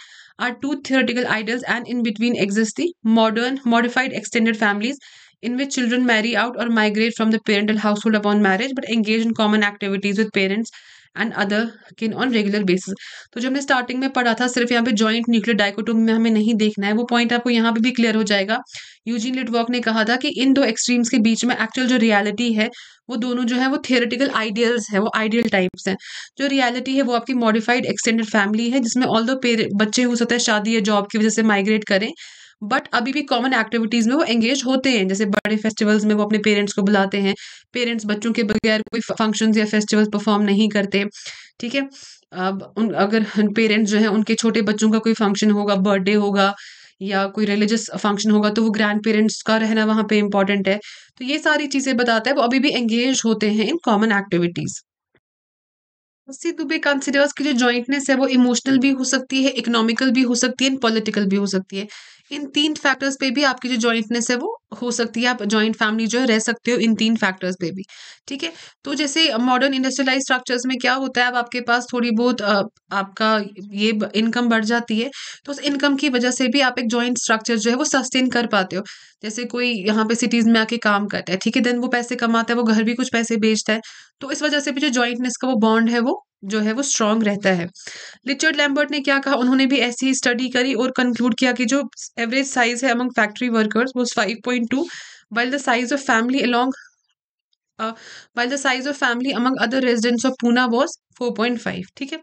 are two theoretical ideals and in between exist the modern modified extended families in which children marry out और migrate from the parental household upon marriage but engage in common activities with parents and other kin on regular basis तो जो हमने starting में पढ़ा था सिर्फ यहाँ पे जॉइंट न्यूक्लियर डाइकोटोमी में हमें नहीं देखना है वो पॉइंट आपको यहाँ पे भी क्लियर हो जाएगा यूजीन लिटवर्क ने कहा था कि इन दो एक्सट्रीम्स के बीच में एक्चुअल जो रियलिटी है वो दोनों जो है वो थियोरेटिकल आइडियल्स है वो आइडियल टाइप्स हैं जो रियलिटी है वो आपकी मॉडिफाइड एक्सटेंडेड फैमिली है जिसमें ऑल दो बच्चे हो सकते हैं शादी या जॉब की वजह से माइग्रेट करें बट अभी भी कॉमन एक्टिविटीज़ में वो एंगेज होते हैं जैसे बड़े फेस्टिवल्स में वो अपने पेरेंट्स को बुलाते हैं पेरेंट्स बच्चों के बगैर कोई फंक्शन या फेस्टिवल्स परफॉर्म नहीं करते ठीक है अब उन अगर पेरेंट्स जो है उनके छोटे बच्चों का कोई फंक्शन होगा बर्थडे होगा या कोई रिलीजियस फंक्शन होगा तो वो ग्रैंड पेरेंट्स का रहना वहाँ पे इम्पॉर्टेंट है तो ये सारी चीज़ें बताता है वो अभी भी एंगेज होते हैं in common activities C Dube considers की जो ज्वाइंटनेस है वो इमोशनल भी हो सकती है इकोनॉमिकल भी हो सकती है एंड पॉलिटिकल भी हो सकती है इन तीन फैक्टर्स पे भी आपकी जो जॉइंटनेस है वो हो सकती है आप ज्वाइंट फैमिली जो है रह सकते हो इन तीन फैक्टर्स पे भी ठीक है तो जैसे मॉडर्न इंडस्ट्रियलाइज स्ट्रक्चर्स में क्या होता है अब आपके पास थोड़ी बहुत आपका ये इनकम बढ़ जाती है तो उस इनकम की वजह से भी आप एक जॉइंट स्ट्रक्चर जो है वो सस्टेन कर पाते हो जैसे कोई यहाँ पे सिटीज में आके काम करता है ठीक है देन वो पैसे कमाता है वो घर भी कुछ पैसे बेचता है तो इस वजह से भी जो ज्वाइंटनेस का वो बॉन्ड है वो जो है वो स्ट्रांग रहता है रिचर्ड लैम्बर्ट ने क्या कहा उन्होंने भी ऐसी स्टडी करी और कंक्लूड किया कि जो एवरेज साइज है अमंग फैक्ट्री वर्कर्स वो five point two while the size of family along while the size of family among other residents of Poona was four point five ठीक है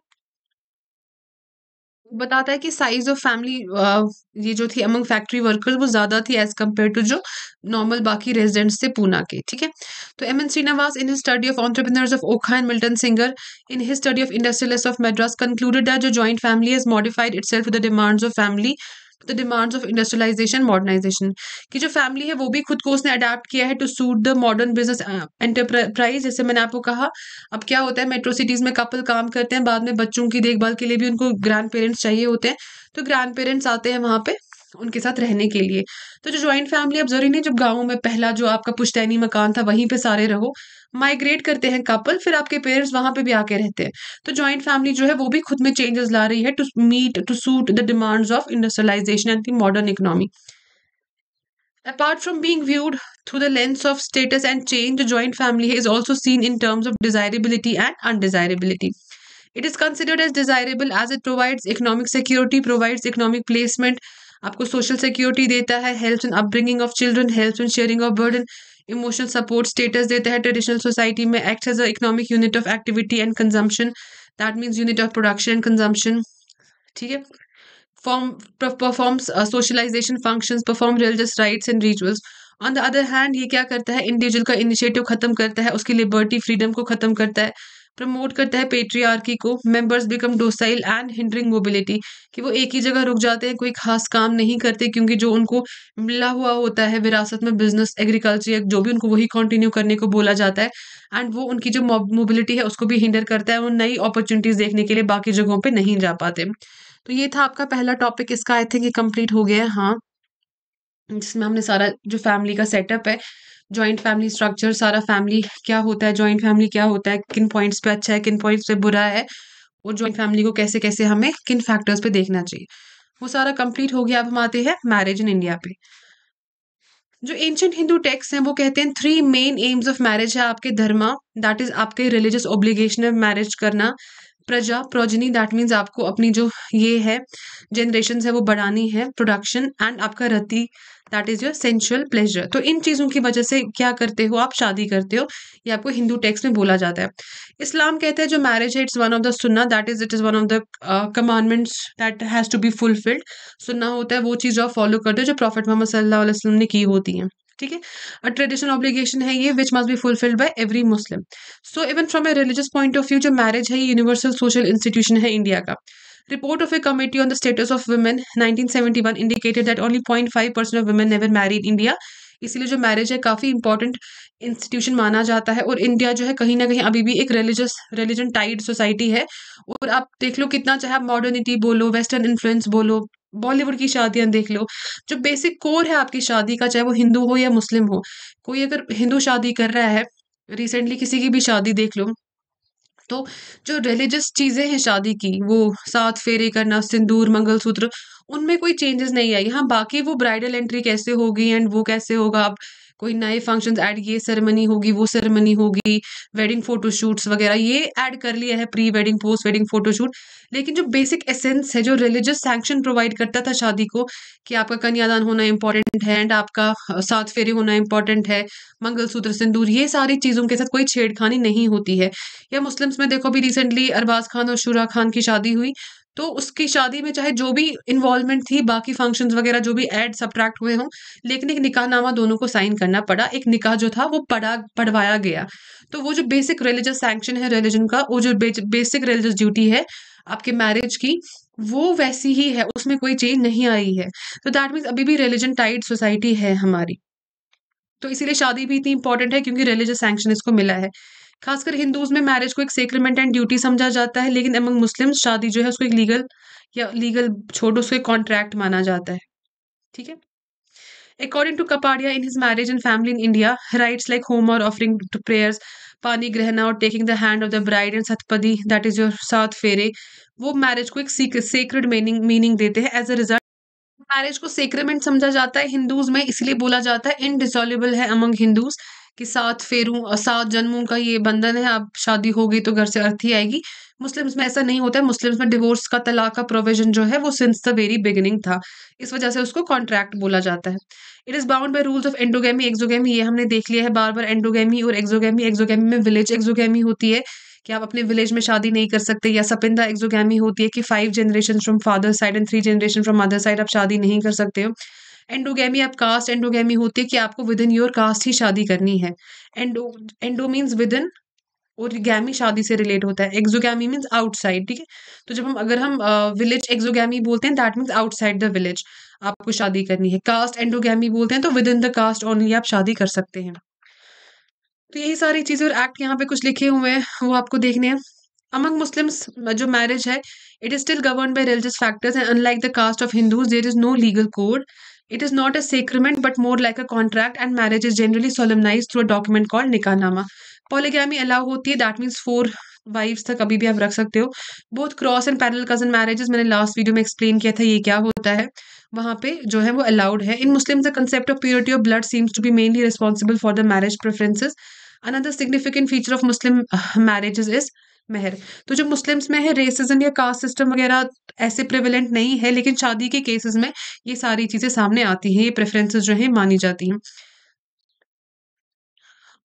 बताता है कि साइज ऑफ फैमिली ये जो थी अमंग फैक्ट्री वर्कर्स वो ज़्यादा थी एज कम्पेयर टू जो नॉर्मल बाकी रेजिडेंट्स थे पूना के ठीक है तो M N Srinivas in study of entrepreneurs of Okha and Milton Singer in his study of industrialist of Madras concluded that जो joint family has modified itself the demands of family the demands of industrialization modernization की जो family है वो भी खुद को उसने adapt किया है to suit the modern business enterprise जैसे मैंने आपको कहा अब क्या होता है मेट्रो सिटीज़ में कपल काम करते हैं बाद में बच्चों की देखभाल के लिए भी उनको ग्रैंड पेरेंट्स चाहिए होते हैं तो ग्रैंड पेरेंट्स आते हैं वहाँ पे उनके साथ रहने के लिए तो जो ज्वाइंट फैमिली अब जरूरी नहीं जब गाँव में पहला जो आपका पुश्तैनी मकान था वहीं पे सारे रहो माइग्रेट करते हैं कपल फिर आपके पेरेंट्स वहां पे भी आके रहते हैं तो ज्वाइंट फैमिली जो है वो भी खुद में चेंजेस ला रही है to meet to suit the demands of industrialization and the modern economy apart from being viewed through the lens of status and change joint family is also seen in terms of desirability and undesirability it is considered as desirable as it provides economic security provides economic placement आपको social security देता है help in upbringing of children help in sharing of burden emotional support status देता है traditional society में act as a economic unit of activity and consumption that means unit of production and consumption ठीक है form performs socialization function perform religious rites and rituals on the other hand ये क्या करता है individual का initiative खत्म करता है उसकी लिबर्टी फ्रीडम को खत्म करता है प्रमोट करता है पेट्रियार्की को members become docile and hindering mobility कि वो एक ही जगह रुक जाते हैं कोई खास काम नहीं करते क्योंकि जो उनको मिला हुआ होता है विरासत में बिजनेस एग्रीकल्चर या जो भी उनको वही कंटिन्यू करने को बोला जाता है एंड वो उनकी जो मोबिलिटी है उसको भी हिंडर करता है वो नई अपॉर्चुनिटीज़ देखने के लिए बाकी जगहों पर नहीं जा पाते तो ये था आपका पहला टॉपिक इसका आई थिंक ये कंप्लीट हो गया है हाँ जिसमें हमने सारा जो फैमिली का सेटअप है ज्वाइंट फैमिली स्ट्रक्चर सारा फैमिली क्या होता है ज्वाइंट फैमिली क्या होता है किन पॉइंट्स पे अच्छा है किन पॉइंट्स पे बुरा है और ज्वाइंट फैमिली को कैसे कैसे हमें किन फैक्टर्स पे देखना चाहिए वो सारा कंप्लीट हो गया अब हम आते हैं मैरिज इन इंडिया पे जो एंशंट हिंदू टेक्स्ट हैं वो कहते हैं three main aims of marriage है आपके धर्म दैट इज आपके रिलीजियस ऑब्लिगेशन ऑफ मैरिज करना प्रजा प्रोजनी दैट मीन्स आपको अपनी जो ये है जनरेशन है वो बढ़ानी है प्रोडक्शन एंड आपका rati that is your sensual pleasure तो इन चीज़ों की वजह से क्या करते हो आप शादी करते हो ये आपको हिंदू टेक्स्ट में बोला जाता है इस्लाम कहते हैं जो मैरिज है इट्स वन ऑफ द सुन्ना that is it is one of the commandments that has to be fulfilled सुन्ना होता है वो चीज़ जो आप फॉलो करते हो जो प्रॉफिट मोहम्मद सल्लल्लाहु अलैहि वसल्लम ने की होती हैं ठीक है अ ट्रेडिशन ऑब्लिगेशन है ये which must be fulfilled by every Muslim so even from a religious point of view जो मैरिज है ये यूनिवर्सल सोशल इंस्टीट्यूशन है इंडिया का Report of a Committee on the Status of Women 1971 indicated that only 0.5% of women never married in India. इसीलिए जो marriage है काफ़ी important institution माना जाता है और इंडिया जो है कहीं ना कहीं अभी भी एक रिलीजियस रिलीजन टाइड सोसाइटी है और आप देख लो कितना चाहे आप मॉडर्निटी बोलो वेस्टर्न इन्फ्लुएंस बोलो बॉलीवुड की शादियां देख लो जो बेसिक कोर है आपकी शादी का चाहे वो हिंदू हो या मुस्लिम हो कोई अगर हिंदू शादी कर रहा है रिसेंटली किसी की भी शादी देख लो तो जो रिलीजियस चीज़ें हैं शादी की वो सात फेरे करना सिंदूर मंगलसूत्र उनमें कोई चेंजेस नहीं आई हाँ बाकी वो ब्राइडल एंट्री कैसे होगी एंड वो कैसे होगा आप कोई नए फंक्शंस ऐड ये सेरेमनी होगी वो सेरेमनी होगी वेडिंग फोटोशूट्स वगैरह ये ऐड कर लिया है pre wedding post wedding photoshoot लेकिन जो बेसिक एसेंस है जो रिलीजियस सैंक्शन प्रोवाइड करता था शादी को कि आपका कन्यादान होना इंपॉर्टेंट है एंड आपका सात फेरे होना इंपॉर्टेंट है मंगलसूत्र सिंदूर ये सारी चीज़ों के साथ कोई छेड़खानी नहीं होती है या मुस्लिम्स में देखो अभी रिसेंटली अरबाज खान और शुरा खान की शादी हुई तो उसकी शादी में चाहे जो भी इन्वॉल्वमेंट थी बाकी फंक्शन वगैरह जो भी एड सब्ट्रैक्ट हुए हों लेकिन एक निकाहनामा दोनों को साइन करना पड़ा एक निकाह जो था वो पढ़ा पढ़वाया गया तो वो जो बेसिक रिलीजियस सैंक्शन है रिलीजन का वो जो बेसिक रिलीजियस ड्यूटी है आपके मैरिज की वो वैसी ही है उसमें कोई चेंज नहीं आई है तो दैट मीन्स अभी भी रिलीजन टाइट सोसाइटी है हमारी तो इसीलिए शादी भी इतनी इंपॉर्टेंट है क्योंकि रिलीजियस सैंक्शन इसको मिला है खासकर हिंदूज में मैरिज को एक सेक्रीमेंट एंड ड्यूटी समझा जाता है लेकिन अमंग मुस्लिम शादी जो है उसको एक लीगल या लीगल छोटो उसको एक कॉन्ट्रैक्ट माना जाता है ठीक है according to Kapadia in his marriage and family in India rites like homa और offering to prayers panigrahana और taking the hand of the bride and saptapadi that is your saat phere वो मैरिज को एक सेक्रेड मीनिंग मीनिंग देते हैं एज अ रिजल्ट मैरिज को सेक्रेमेंट समझा जाता है हिंदूज में इसलिए बोला जाता है इनडिसोल्यूबल है अमंग हिंदूज कि सात फेरू और सात जन्मों का ये बंधन है आप शादी होगी तो घर से अर्थी आएगी मुस्लिम्स में ऐसा नहीं होता है मुस्लिम्स में डिवोर्स का तलाक का प्रोविजन जो है वो सिंस द वेरी बिगिनिंग था इस वजह से उसको कॉन्ट्रैक्ट बोला जाता है it is bound by rules of endogamy exogamy ये हमने देख लिया है बार बार एंडोगेमी और एक्जोगेमी एक्जोगेमी में विलेज एक्जोगेमी होती है कि आप अपने विलेज में शादी नहीं कर सकते या सपिंदा एक्जोगेमी होती है कि five generation from father side and three generation from mother side आप शादी नहीं कर सकते हो एंडोगेमी आप कास्ट एंडोगेमी होती है कि आपको विद इन योर कास्ट ही शादी करनी है endo endo means within और गैमी शादी से रिलेट होता है एक्जोगैमी मीन्स आउटसाइड ठीक है तो जब हम अगर हम विलेज एक्जोगैमी बोलते हैं that means outside the village आपको शादी करनी है कास्ट एंडोगैमी बोलते हैं तो within the caste only आप शादी कर सकते हैं तो यही सारी चीज़ें और एक्ट यहाँ पे कुछ लिखे हुए हैं वो आपको देखने हैं अमंग मुस्लिम्स जो मैरिज है it is still govern by religious factors and unlike the caste of Hindus there is no legal code It is not a sacrament but more like a contract and marriage is generally solemnized through a document called Nikanama. Polygamy allow होती है that means four wives तक अभी भी आप रख सकते हो both cross and parallel cousin marriages मैंने लास्ट वीडियो में एक्सप्लेन किया था ये क्या होता है वहाँ पे जो है वो अलाउड है in Muslim the concept of purity of blood seems to be mainly responsible for the marriage preferences another significant feature of Muslim marriages is mehr तो जो मुस्लिम्स में है रेसिज्म या कास्ट सिस्टम वगैरह ऐसे प्रिविलेंट नहीं है लेकिन शादी के केसेस में ये सारी चीज़ें सामने आती हैं ये प्रेफरेंसेस जो है मानी जाती हैं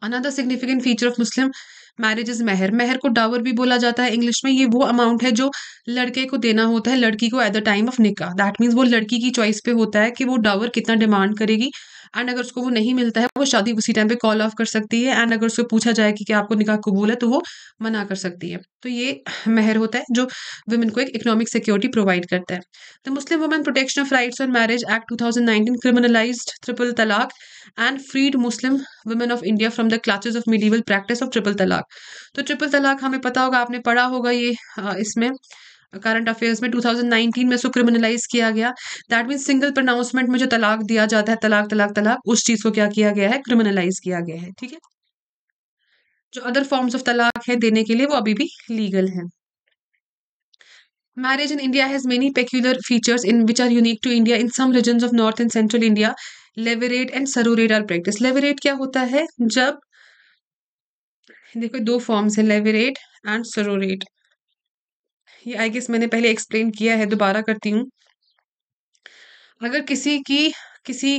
another significant feature of Muslim marriage is mehr mehr को डावर भी बोला जाता है इंग्लिश में ये वो अमाउंट है जो लड़के को देना होता है लड़की को at the time of nikah that means वो लड़की की चॉइस पे होता है कि वो डावर कितना डिमांड करेगी एंड अगर उसको वो नहीं मिलता है वो शादी उसी टाइम पे कॉल ऑफ कर सकती है एंड अगर उसको पूछा जाए कि क्या आपको निकाह कबूल है तो वो मना कर सकती है तो ये महर होता है जो वुमेन को एक इकोनॉमिक सिक्योरिटी प्रोवाइड करता है the Muslim women protection of rights on marriage act two thousand nineteen criminalize triple talaq and freed Muslim women of India from the classes of medieval practice of triple talaq तो triple तलाक हमें पता होगा आपने पढ़ा होगा ये इसमें करंट अफेयर्स में 2019 में इसको क्रिमिनलाइज किया गया दैट मीन सिंगल प्रोनाउंसमेंट में जो तलाक दिया जाता है तलाक तलाक तलाक उस चीज़ को क्या किया गया है क्रिमिनलाइज किया गया है ठीक है जो अदर फॉर्म्स ऑफ तलाक है देने के लिए वो अभी भी लीगल है marriage in India has many peculiar features in which are unique to India in some region of north and central India levirate and sarurate are practice levirate क्या होता है जब देखो दो फॉर्म्स है लेवरेट एंड सरोरेट ये आई गेस मैंने पहले एक्सप्लेन किया है दोबारा करती हूँ अगर किसी की किसी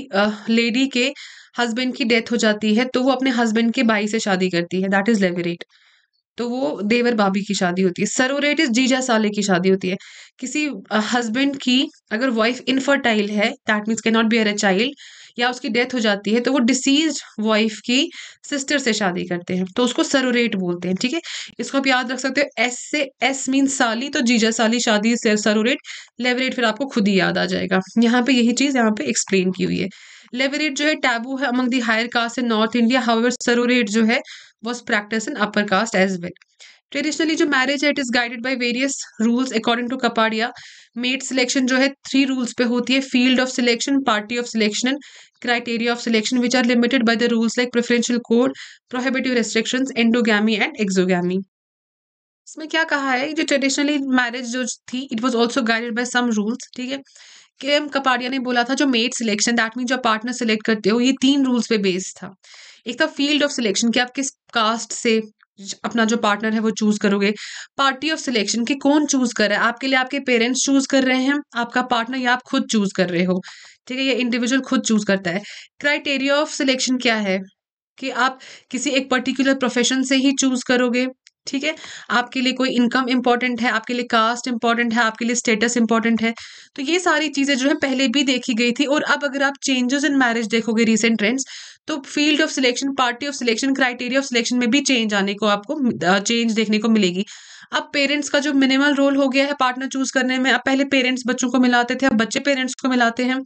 लेडी के हस्बैंड की डेथ हो जाती है तो वो अपने हस्बैंड के भाई से शादी करती है दैट इज लेवरेट तो वो देवर भाभी की शादी होती है सरोरेट इज जीजा साले की शादी होती है किसी हस्बैंड की अगर वाइफ इनफर्टाइल है that means can not uh a child या उसकी डेथ हो जाती है तो वो डिसीज वाइफ की सिस्टर से शादी करते हैं तो उसको सरोरेट बोलते हैं ठीक है इसको आप याद रख सकते हो एस से एस मीन साली तो जीजा साली शादी से सरोरेट लेवरेट फिर आपको खुद ही याद आ जाएगा यहाँ पे यही चीज़ यहाँ पे एक्सप्लेन की हुई है लेवरेट जो है टैबू है among the higher caste in North India however sororate जो है was practice in upper caste as well traditionally जो मैरिज है it is guided by various rules according to Kapadia mate selection जो है थ्री रूल्स पे होती है field of selection party of selection and criteria of selection which are limited by the rules like preferential code, prohibitive restrictions, endogamy and exogamy. इसमें क्या कहा है जो ट्रेडिशनली मैरिज जो थी it was also guided by some rules ठीक है K M Kapadia ने बोला था जो मेड सिलेक्शन दैट मीन जो पार्टनर सिलेक्ट करते हो ये तीन रूल्स पे बेस्ड था एक था फील्ड ऑफ सिलेक्शन कि आप किस कास्ट से अपना जो पार्टनर है वो चूज करोगे पार्टी ऑफ सिलेक्शन कि कौन चूज कर रहा है आपके लिए आपके पेरेंट्स चूज कर रहे हैं आपका पार्टनर या आप खुद चूज कर रहे हो ठीक है ये इंडिविजुअल खुद चूज करता है क्राइटेरिया ऑफ सिलेक्शन क्या है कि आप किसी एक पर्टिकुलर प्रोफेशन से ही चूज करोगे ठीक है आपके लिए कोई इनकम इंपॉर्टेंट है आपके लिए कास्ट इंपॉर्टेंट है आपके लिए स्टेटस इंपॉर्टेंट है तो ये सारी चीज़ें जो है पहले भी देखी गई थी और अब अगर आप चेंजेस इन मैरिज देखोगे रिसेंट ट्रेंड्स तो field of selection party of selection criteria of selection में भी चेंज आने को आपको चेंज देखने को मिलेगी अब पेरेंट्स का जो मिनिमल रोल हो गया है पार्टनर चूज करने में अब पहले पेरेंट्स बच्चों को मिलाते थे अब बच्चे पेरेंट्स को मिलाते हैं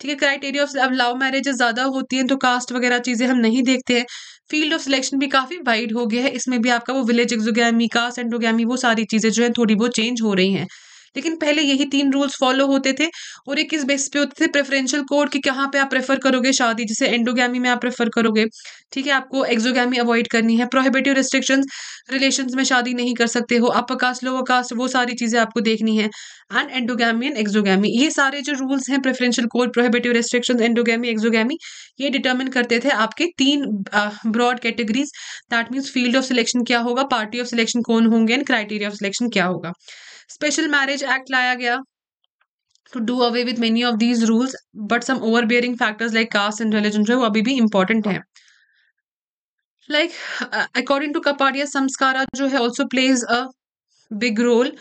ठीक है क्राइटेरिया ऑफ अब लव मैरिजेस ज़्यादा होती हैं तो कास्ट वगैरह चीज़ें हम नहीं देखते हैं फील्ड ऑफ सिलेक्शन भी काफ़ी वाइड हो गया है इसमें भी आपका वो विलेज एक्जोगैमी कास्ट एंडोगी वो सारी चीज़ें जो है थोड़ी बहुत चेंज हो रही हैं लेकिन पहले यही तीन रूल्स फॉलो होते थे और एक किस बेस पे होते थे प्रेफरेंशियल कोड कि कहाँ पे आप प्रेफर करोगे शादी जैसे एंडोगैमी में आप प्रेफर करोगे ठीक है आपको एक्जोगैमी अवॉइड करनी है प्रोहिबिटिव रिस्ट्रिक्शंस रिलेशंस में शादी नहीं कर सकते हो अपर कास्ट लोअर कास्ट वो सारी चीज़ें आपको देखनी है एंड एंडोगैमी एंड एक्जोगैमी ये सारे जो रूल्स हैं preferential code prohibitive restriction endogamy exogamy ये डिटर्मिन करते थे आपके तीन broad categories that means field of selection क्या होगा पार्टी ऑफ सिलेक्शन कौन होंगे एंड क्राइटेरिया ऑफ सिलेक्शन क्या होगा स्पेशल मैरिज एक्ट लाया गया to do away with many of these rules but some overbearing factors like caste and religion जो है वो अभी भी इंपॉर्टेंट है like according to Kapadia samskara जो है also plays a big role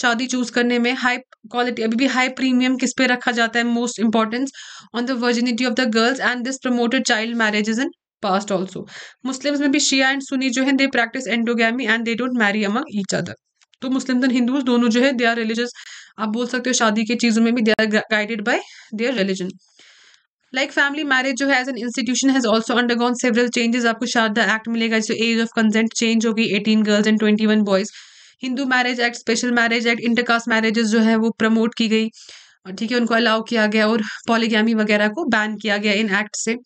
शादी चूज करने में हाई क्वालिटी अभी भी हाई प्रीमियम किस पे रखा जाता है most importance on the virginity of the girls and this promoted child marriages in past also Muslims में भी शिया एंड सुनी जो है they practice endogamy and they don't marry among each other तो मुस्लिम एंड हिंदूज दोनों जो है they are religious आप बोल सकते हो शादी की चीज़ों में भी they are guided by their religion like family marriage जो है as an institution has also undergone several changes आपको शारदा एक्ट मिलेगा जिससे एज ऑफ कंसेंट चेंज होगी eighteen girls and twenty one boys Hindu marriage act special marriage act intercaste marriages जो है वो promote की गई ठीक है उनको अलाउ किया गया और पॉलीगैमी वगैरह को बैन किया गया इन एक्ट से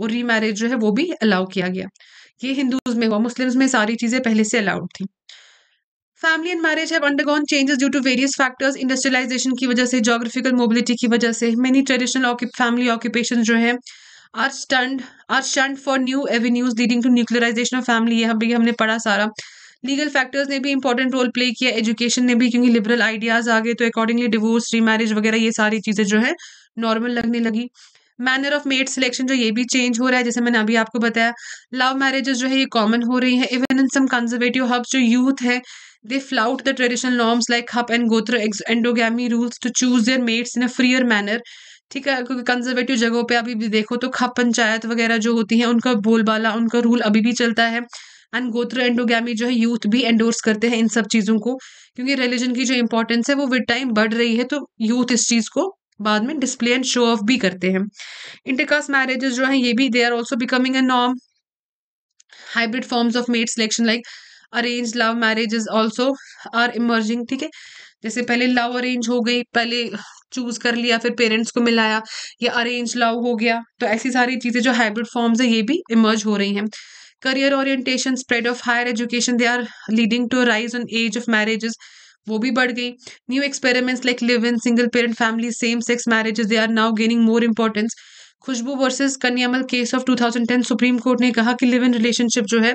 और री मैरिज जो है वो भी अलाउ किया गया ये हिंदूज में हुआ मुस्लिम्स में सारी चीज़ें पहले से अलाउड थी family and marriage have undergone changes due to various factors industrialization की वजह से जोग्राफिकल मोबिलिटी की वजह से मेनी ट्रेडिशनल फैमिली ऑक्यूपेशन जो है are stunned are stunned for new avenues leading to nuclearization of family है अभी हमने पढ़ा सारा लीगल फैक्टर्स ने भी इंपॉर्टेंट रोल प्ले किया एजुकेशन ने भी क्योंकि लिबरल आइडियाज आ गए तो अकॉर्डिंगली डिवोर्स रीमैरिज वगैरह ये सारी चीज़ें जो है नॉर्मल लगने लगी मैनर ऑफ मेड सिलेक्शन जो ये भी चेंज हो रहा है जैसे मैंने अभी आपको बताया लव मैरिजेस जो है ये कॉमन हो रही है even in some conservative hubs जो यूथ है they flout the traditional norms like hub and gotra endogamy rules to choose their mates in a freer manner ठीक है क्योंकि कंजर्वेटिव जगहों पे अभी भी देखो तो खप पंचायत वगैरह जो होती है उनका बोलबाला उनका रूल अभी भी चलता है एंड गोत्र एंडोगी जो है यूथ भी एंडोर्स करते हैं इन सब चीज़ों को क्योंकि रिलीजन की जो इंपॉर्टेंस है वो विद टाइम बढ़ रही है तो यूथ इस चीज़ को बाद में डिस्प्ले एंड शो ऑफ भी करते हैं इंटरकास्ट मैरिजेस जो है ये भी they are also becoming a norm hybrid forms of mate selection like arrange love marriage also are emerging ठीक है जैसे पहले लव अरेंज हो गई पहले चूज कर लिया फिर पेरेंट्स को मिलाया या अरेंज लव हो गया तो ऐसी सारी चीज़ें जो हाइब्रिड फॉर्म्स है ये भी इमर्ज हो रही हैं career orientation spread of higher education they are leading to rise on age of marriages वो भी बढ़ गई new experiments like live in single parent family same sex marriages they are now gaining more importance Khushboo versus Kanniammal case of 2010 Supreme Court ने कहा कि live in relationship जो है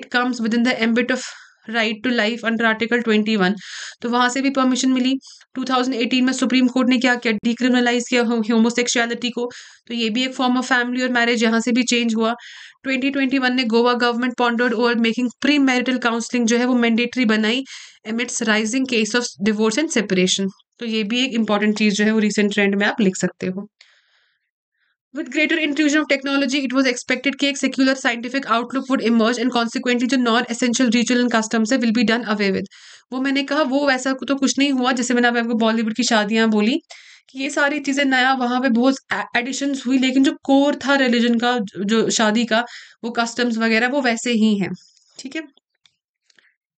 it comes within the ambit of right to life under article twenty one तो वहां से भी permission मिली टू थाउजेंड एटीन में सुप्रीम कोर्ट ने क्या किया डिक्रिमिनलाइज किया होमोसेक्सुअलिटी को तो ये भी एक फॉर्म ऑफ फैमिली और मैरिज यहाँ से भी चेंज हुआ 2021 ने Goa government pondered over making pre marital counselling जो है वो मैंडेटरी बनाई amidst rising case of divorce and separation तो ये भी एक इंपॉर्टेंट चीज जो है वो रिसेंट ट्रेंड में आप लिख सकते हो with greater inclusion of technology it was expected कि एक secular scientific outlook would emerge and consequently जो नॉन एसेंशियल एंड कस्टम्स है will be done away with वो मैंने कहा वो वैसा तो कुछ नहीं हुआ जैसे मैंने आपको बॉलीवुड की शादियां बोली कि ये सारी चीज़ें नया वहां पे बहुत एडिशंस हुई लेकिन जो कोर था रिलीजन का जो शादी का वो कस्टम्स वगैरह वो वैसे ही हैं ठीक है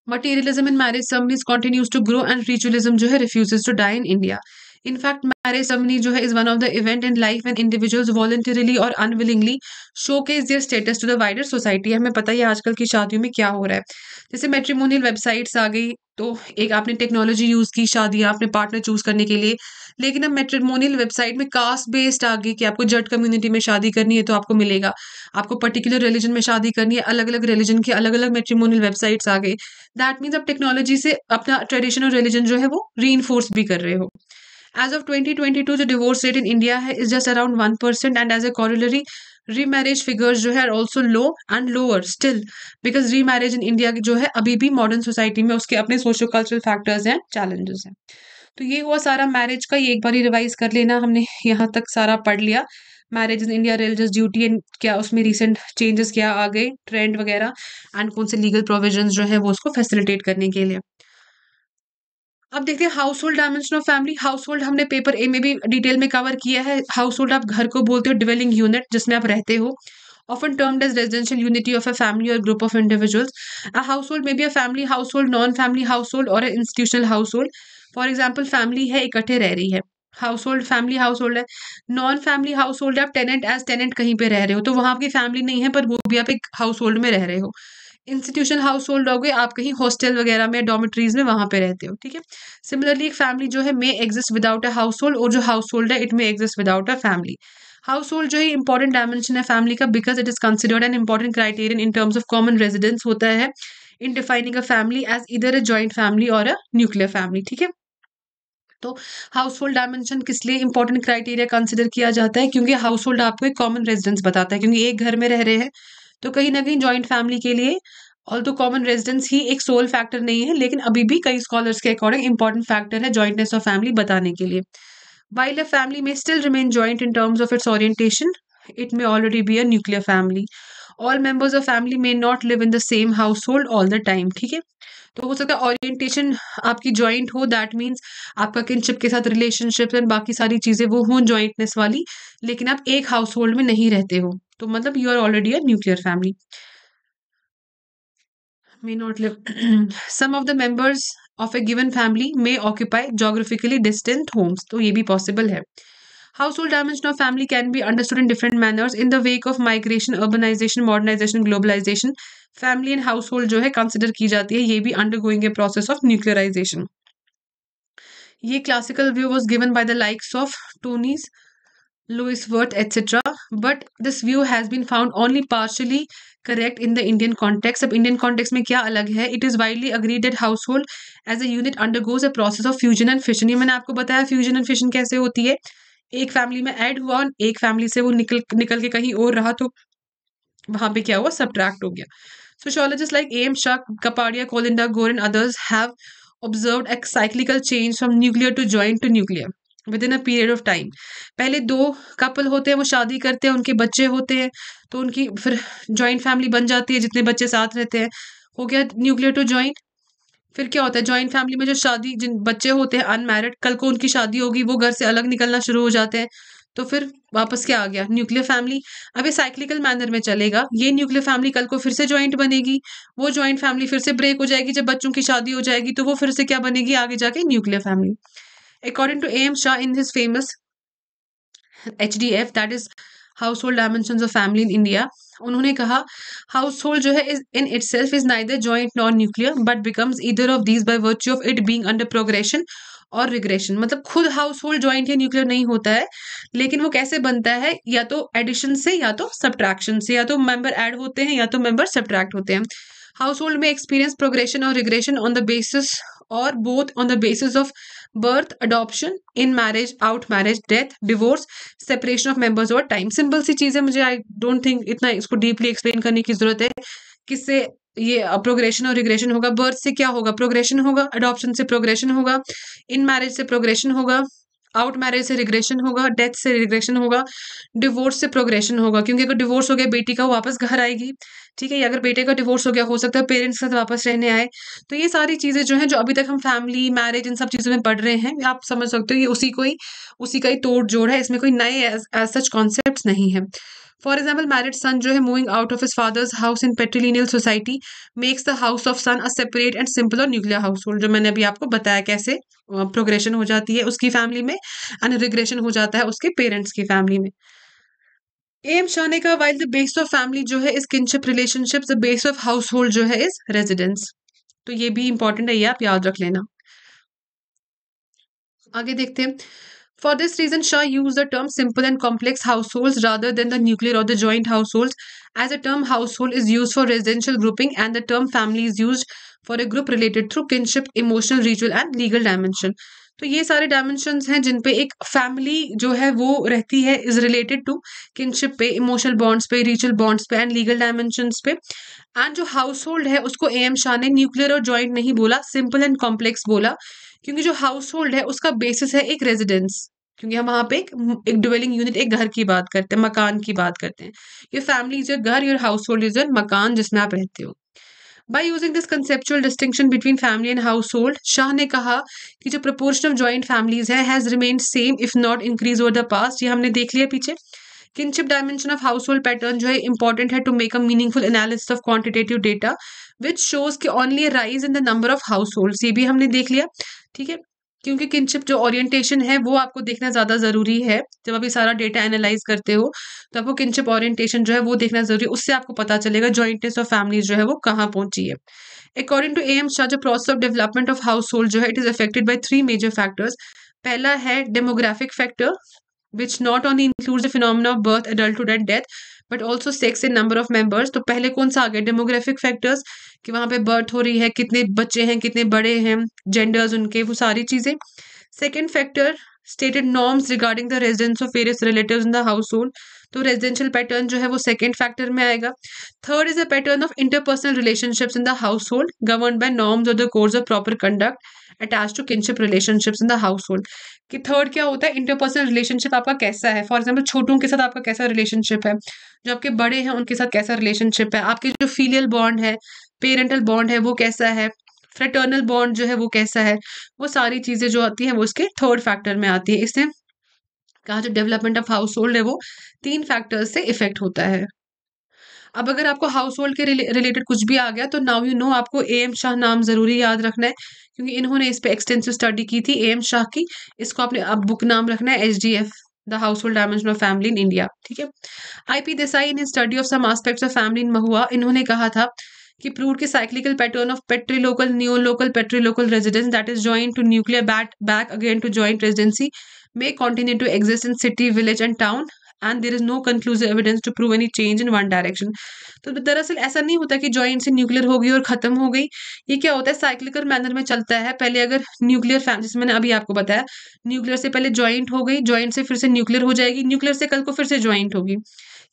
materialism in marriage some is to grow and ritualism जो है refuses to die in India marriage fact, जो है is one of the event in life in life when और unwillingly showcase is their status to the wider society हमें पता ही है आजकल की शादियों में क्या हो रहा है जैसे मेट्रीमोनियल वेबसाइट्स आ गई तो एक आपने टेक्नोलॉजी यूज़ की शादियाँ अपने पार्टनर चूज करने के लिए लेकिन अब मेट्रीमोनियल वेबसाइट में कास्ट बेस्ड आ गई कि आपको जट कम्युनिटी में शादी करनी है तो आपको मिलेगा आपको पर्टिकुलर रिलीजन में शादी करनी है अलग अलग रिलीजन के अलग अलग मेट्रीमोनियल वेबसाइट्स आ गई दैट मीन्स आप टेक्नोलॉजी से अपना ट्रेडिशनल रिलीजन जो है वो री भी कर रहे हो एज ऑफ टू जो डिवोर्स रेट इन इंडिया है is just around one percent and as a corollary re marriage figures जो है also low and lower still because re marriage in India जो है अभी भी मॉडर्न सोसाइटी में उसके अपने सोशो कल्चरल फैक्टर्स हैं चैलेंजेस हैं तो ये हुआ सारा मैरिज का ये एक बार ही रिवाइज कर लेना हमने यहाँ तक सारा पढ़ लिया marriage in India religious duty एंड क्या उसमें रिसेंट चेंजेस क्या आ गए ट्रेंड वगैरह एंड कौन से लीगल प्रोविजन जो है वो उसको फैसिलिटेट करने के लिए अब देखते हैं household dimension of family household हमने पेपर ए में भी डिटेल में कवर किया है हाउस होल्ड आप घर को बोलते हो डिवेलिंग यूनिट जिसमें आप रहते हो often term residential unity of a family और group of individuals a household में भी a family household non family household और institutional household for example family है इकट्ठे रह रही है household family household है नॉन फैमिली हाउस होल्ड आप टेनेंट एज टेनेंट कहीं पे रह रहे हो तो वहाँ आपकी फैमिली नहीं है पर वो भी आप एक हाउस होल्ड में रह रहे हो इंस्टीट्यूशन हाउस होल्ड हो गए आप कहीं हॉस्टल वगैरह में डॉमिट्रीज में वहाँ पे रहते हो ठीक है सिमिलरली एक फैमिली जो है may exist without a household और जो हाउस होल्ड है it may exist without a family household जो है इंपॉर्टेंट डायमेंशन है फैमिली का because it is considered an important criterion in terms of common residence होता है in defining a family as either a joint family और अ nuclear family ठीक है तो हाउस होल्ड डायमेंशन किस लिए इंपॉर्टेंट क्राइटेरिया कंसिडर किया जाता है क्योंकि हाउस होल्ड आपको एक कॉमन रेजिडेंस बताता है क्योंकि एक घर में रह रहे हैं तो कहीं ना कहीं ज्वाइंट फैमिली के लिए ऑल तो कॉमन रेजिडेंस ही एक सोल फैक्टर नहीं है लेकिन अभी भी कई स्कॉलर्स के अकॉर्डिंग इंपॉर्टेंट फैक्टर है ज्वाइंटनेस ऑफ फैमिली बताने के लिए वाइल अ फैमिली में still remain joint in terms of its orientation it may already be a nuclear family all members of family may not live in the same household all the time ठीक है तो हो सकता है orientation आपकी joint हो that means आपका kinship के साथ रिलेशनशिप एंड बाकी सारी चीज़ें वो हों ज्वाइंटनेस वाली लेकिन आप एक हाउस होल्ड में नहीं रहते हो तो मतलब you are already nuclear family may not live some of the members of a given family may occupy geographically distant homes तो ये भी पॉसिबल है household dimension of family can be understood in different manners in the way of migration urbanisation modernisation globalisation family and household जो है consider की जाती है ये भी undergoing a process of nuclearisation ये classical view was given by the likes of Tonnies Louis Worth, etc. But this view has been found only partially correct in the Indian context. अब Indian context में क्या अलग है It is widely agreed that household as a unit undergoes a process of fusion and fission. ये मैंने आपको बताया fusion and fission कैसे होती है एक फैमिली में ऐड हुआ और एक फैमिली से वो निकल निकल के कहीं और रहा तो वहाँ पे क्या हुआ सब्ट्रैक्ट हो गया Sociologists like A.M. Shah, Kapadia, Kolinda, Gore and others have observed a cyclical change from nuclear to joint to nuclear. Within a period of time पहले दो कपल होते हैं वो शादी करते हैं उनके बच्चे होते हैं तो उनकी फिर जॉइंट फैमिली बन जाती है जितने बच्चे साथ रहते हैं हो गया न्यूक्लियर टू जॉइंट फिर क्या होता है जॉइंट फैमिली में जो शादी जिन बच्चे होते हैं अनमैरिड कल को उनकी शादी होगी वो घर से अलग निकलना शुरू हो जाते हैं तो फिर वापस क्या आ गया न्यूक्लियर फैमिली अब ये साइक्लिकल मैनर में चलेगा ये न्यूक्लियर फैमिली कल को फिर से ज्वाइंट बनेगी वो ज्वाइंट फैमिली फिर से ब्रेक हो जाएगी जब बच्चों की शादी हो जाएगी तो वो फिर से क्या बनेगी आगे जाके nuclear family According to A.M. Shah in his famous HDF, that is household dimension of family in India उन्होंने कहा हाउस होल्ड जो है in itself is neither joint non nuclear but becomes either of these by virtue of it being under progression और regression मतलब खुद household joint या nuclear नहीं होता है लेकिन वो कैसे बनता है या तो एडिशन से या तो सब्ट्रैक्शन से या तो मेंबर ऐड होते हैं या तो मेंबर सब्ट्रैक्ट होते हैं हाउस होल्ड में एक्सपीरियंस प्रोग्रेशन और रिग्रेशन ऑन द बेसिस और both on the basis of birth adoption, in marriage out marriage death divorce separation of members और टाइम सिंपल सी चीज़ है मुझे आई डोंट थिंक इतना इसको डीपली एक्सप्लेन करने की ज़रूरत है किससे ये प्रोग्रेशन और रिग्रेशन होगा बर्थ से क्या होगा प्रोग्रेशन होगा अडॉप्शन से प्रोग्रेशन होगा इन मैरिज से प्रोग्रेशन होगा आउट मैरिज से रिग्रेशन होगा डेथ से रिग्रेशन होगा डिवोर्स से प्रोग्रेशन होगा क्योंकि अगर डिवोर्स हो गया बेटी का वापस घर आएगी ठीक है अगर बेटे का डिवोर्स हो गया हो सकता है पेरेंट्स के साथ वापस रहने आए तो ये सारी चीज़ें जो हैं जो अभी तक हम फैमिली मैरिज इन सब चीज़ों में पढ़ रहे हैं आप समझ सकते हो ये उसी को ही उसी का ही तोड़ जोड़ है इसमें कोई नए एज सच कॉन्सेप्ट नहीं है फॉर एग्जाम्पल मैरिड सन जो है moving out of his father's house in patrilineal society makes the house of son a separate and simple और न्यूक्लियर हाउस होल्ड जो मैंने अभी आपको बताया कैसे प्रोग्रेशन हो जाती है उसकी फैमिली में एंड रिग्रेशन हो जाता है उसके पेरेंट्स की फैमिली में एम शाने का while the base of family जो है इस kinship relationship the base of household जो है इज रेजिडेंस तो ये भी इंपॉर्टेंट है ये आप याद रख लेना आगे देखते हैं For this reason, Shaw used the term simple and complex households rather than the nuclear or the joint households, as the term household is used for residential grouping and the term family is used for a group related through kinship, emotional, ritual and legal dimension. तो ये सारे dimension हैं जिन पे एक family जो है वो रहती है इज रिलेटेड टू किनशिप पे इमोशनल बॉन्ड्स पे रिचुअल बॉन्ड्स पे एंड लीगल डायमेंशन पे एंड जो हाउस होल्ड है उसको ए एम शाह ने न्यूक्लियर और ज्वाइंट नहीं बोला सिंपल एंड कॉम्प्लेक्स बोला क्योंकि जो हाउस होल्ड है उसका बेसिस है एक रेजिडेंस क्योंकि हम वहाँ पे एक डुवेलिंग यूनिट एक घर की बात करते हैं मकान की बात करते हैं योर फैमिली इज योर घर your household is your मकान जिसमें आप रहते हो by using this conceptual distinction between family and household Shah ने कहा कि जो प्रपोर्शन ऑफ ज्वाइंट फैमिलीज है has remain same if not increase over the past ये हमने देख लिया पीछे kinship dimension of household pattern जो है इंपॉर्टेंट है to make a meaningful analysis of quantitative data which shows के only rise in the number of household ये भी हमने देख लिया ठीक है क्योंकि किनशिप जो ओरिएंटेशन है वो आपको देखना ज़्यादा ज़रूरी है जब आप ये सारा डेटा एनालाइज करते हो तो आपको किनशिप ओरिएंटेशन जो है वो देखना ज़रूरी है उससे आपको पता चलेगा जॉइंटेस्ट ऑफ फैमिली जो है वो कहाँ पहुँची है अकॉर्डिंग टू एम शाह जो process of development of household जो है it is affected by three major factors पहला है demographic factor which not only include the phenomena of birth adulthood and death but also sex in number of members तो पहले कौन सा आ गया demographic factors कि वहाँ पे बर्थ हो रही है कितने बच्चे हैं कितने बड़े हैं जेंडर्स उनके वो सारी चीज़ें second factor stated norms regarding the residence of various relative in the household तो रेजिडेंशियल पैटर्न जो है वो सेकेंड फैक्टर में आएगा third is a pattern of interpersonal relationship in the household govern by norms और the course of proper conduct attach to kinship relationships in the household कि third क्या होता है इंटरपर्सनल रिलेशनशिप आपका कैसा है फॉर एग्जाम्पल छोटों के साथ आपका कैसा रिलेशनशिप है जो आपके बड़े हैं उनके साथ कैसा रिलेशनशिप है आपके जो फीलियल बॉन्ड है पेरेंटल बॉन्ड है वो कैसा है फ्रेटर्नल बॉन्ड जो है वो कैसा है वो सारी चीज़ें जो आती हैं वो इसके थर्ड फैक्टर में आती है इससे कहा जो डेवलपमेंट ऑफ हाउस होल्ड है वो तीन फैक्टर्स से इफेक्ट होता है अब अगर आपको हाउस होल्ड के रिलेटेड कुछ भी आ गया तो नाउ यू नो आपको ए एम शाह नाम ज़रूरी याद रखना है क्योंकि इन्होंने इस पर एक्सटेंसिव स्टडी की थी ए एम शाह की इसको आपने अब बुक नाम रखना है H D F the household dimension of family in India ठीक है I P Desai in study of some aspects of family in Mahuva इन्होंने कहा था कि प्रूड के cyclical pattern of patrilocal neolocal patrilocal residence that is join to nuclear but back again to joint residency may continue to exist in city village and town and there is no conclusive evidence to prove any change in one direction तो दरअसल ऐसा नहीं होता कि joint से nuclear हो गई और खत्म हो गई ये क्या होता है साइक्लिकल मैनर में चलता है पहले अगर न्यूक्लियर फैमिली जैसे मैंने अभी आपको बताया न्यूक्लियर से पहले ज्वाइंट हो गई ज्वाइंट से फिर से न्यूक्लियर हो जाएगी न्यूक्लियर से कल को फिर से ज्वाइंट होगी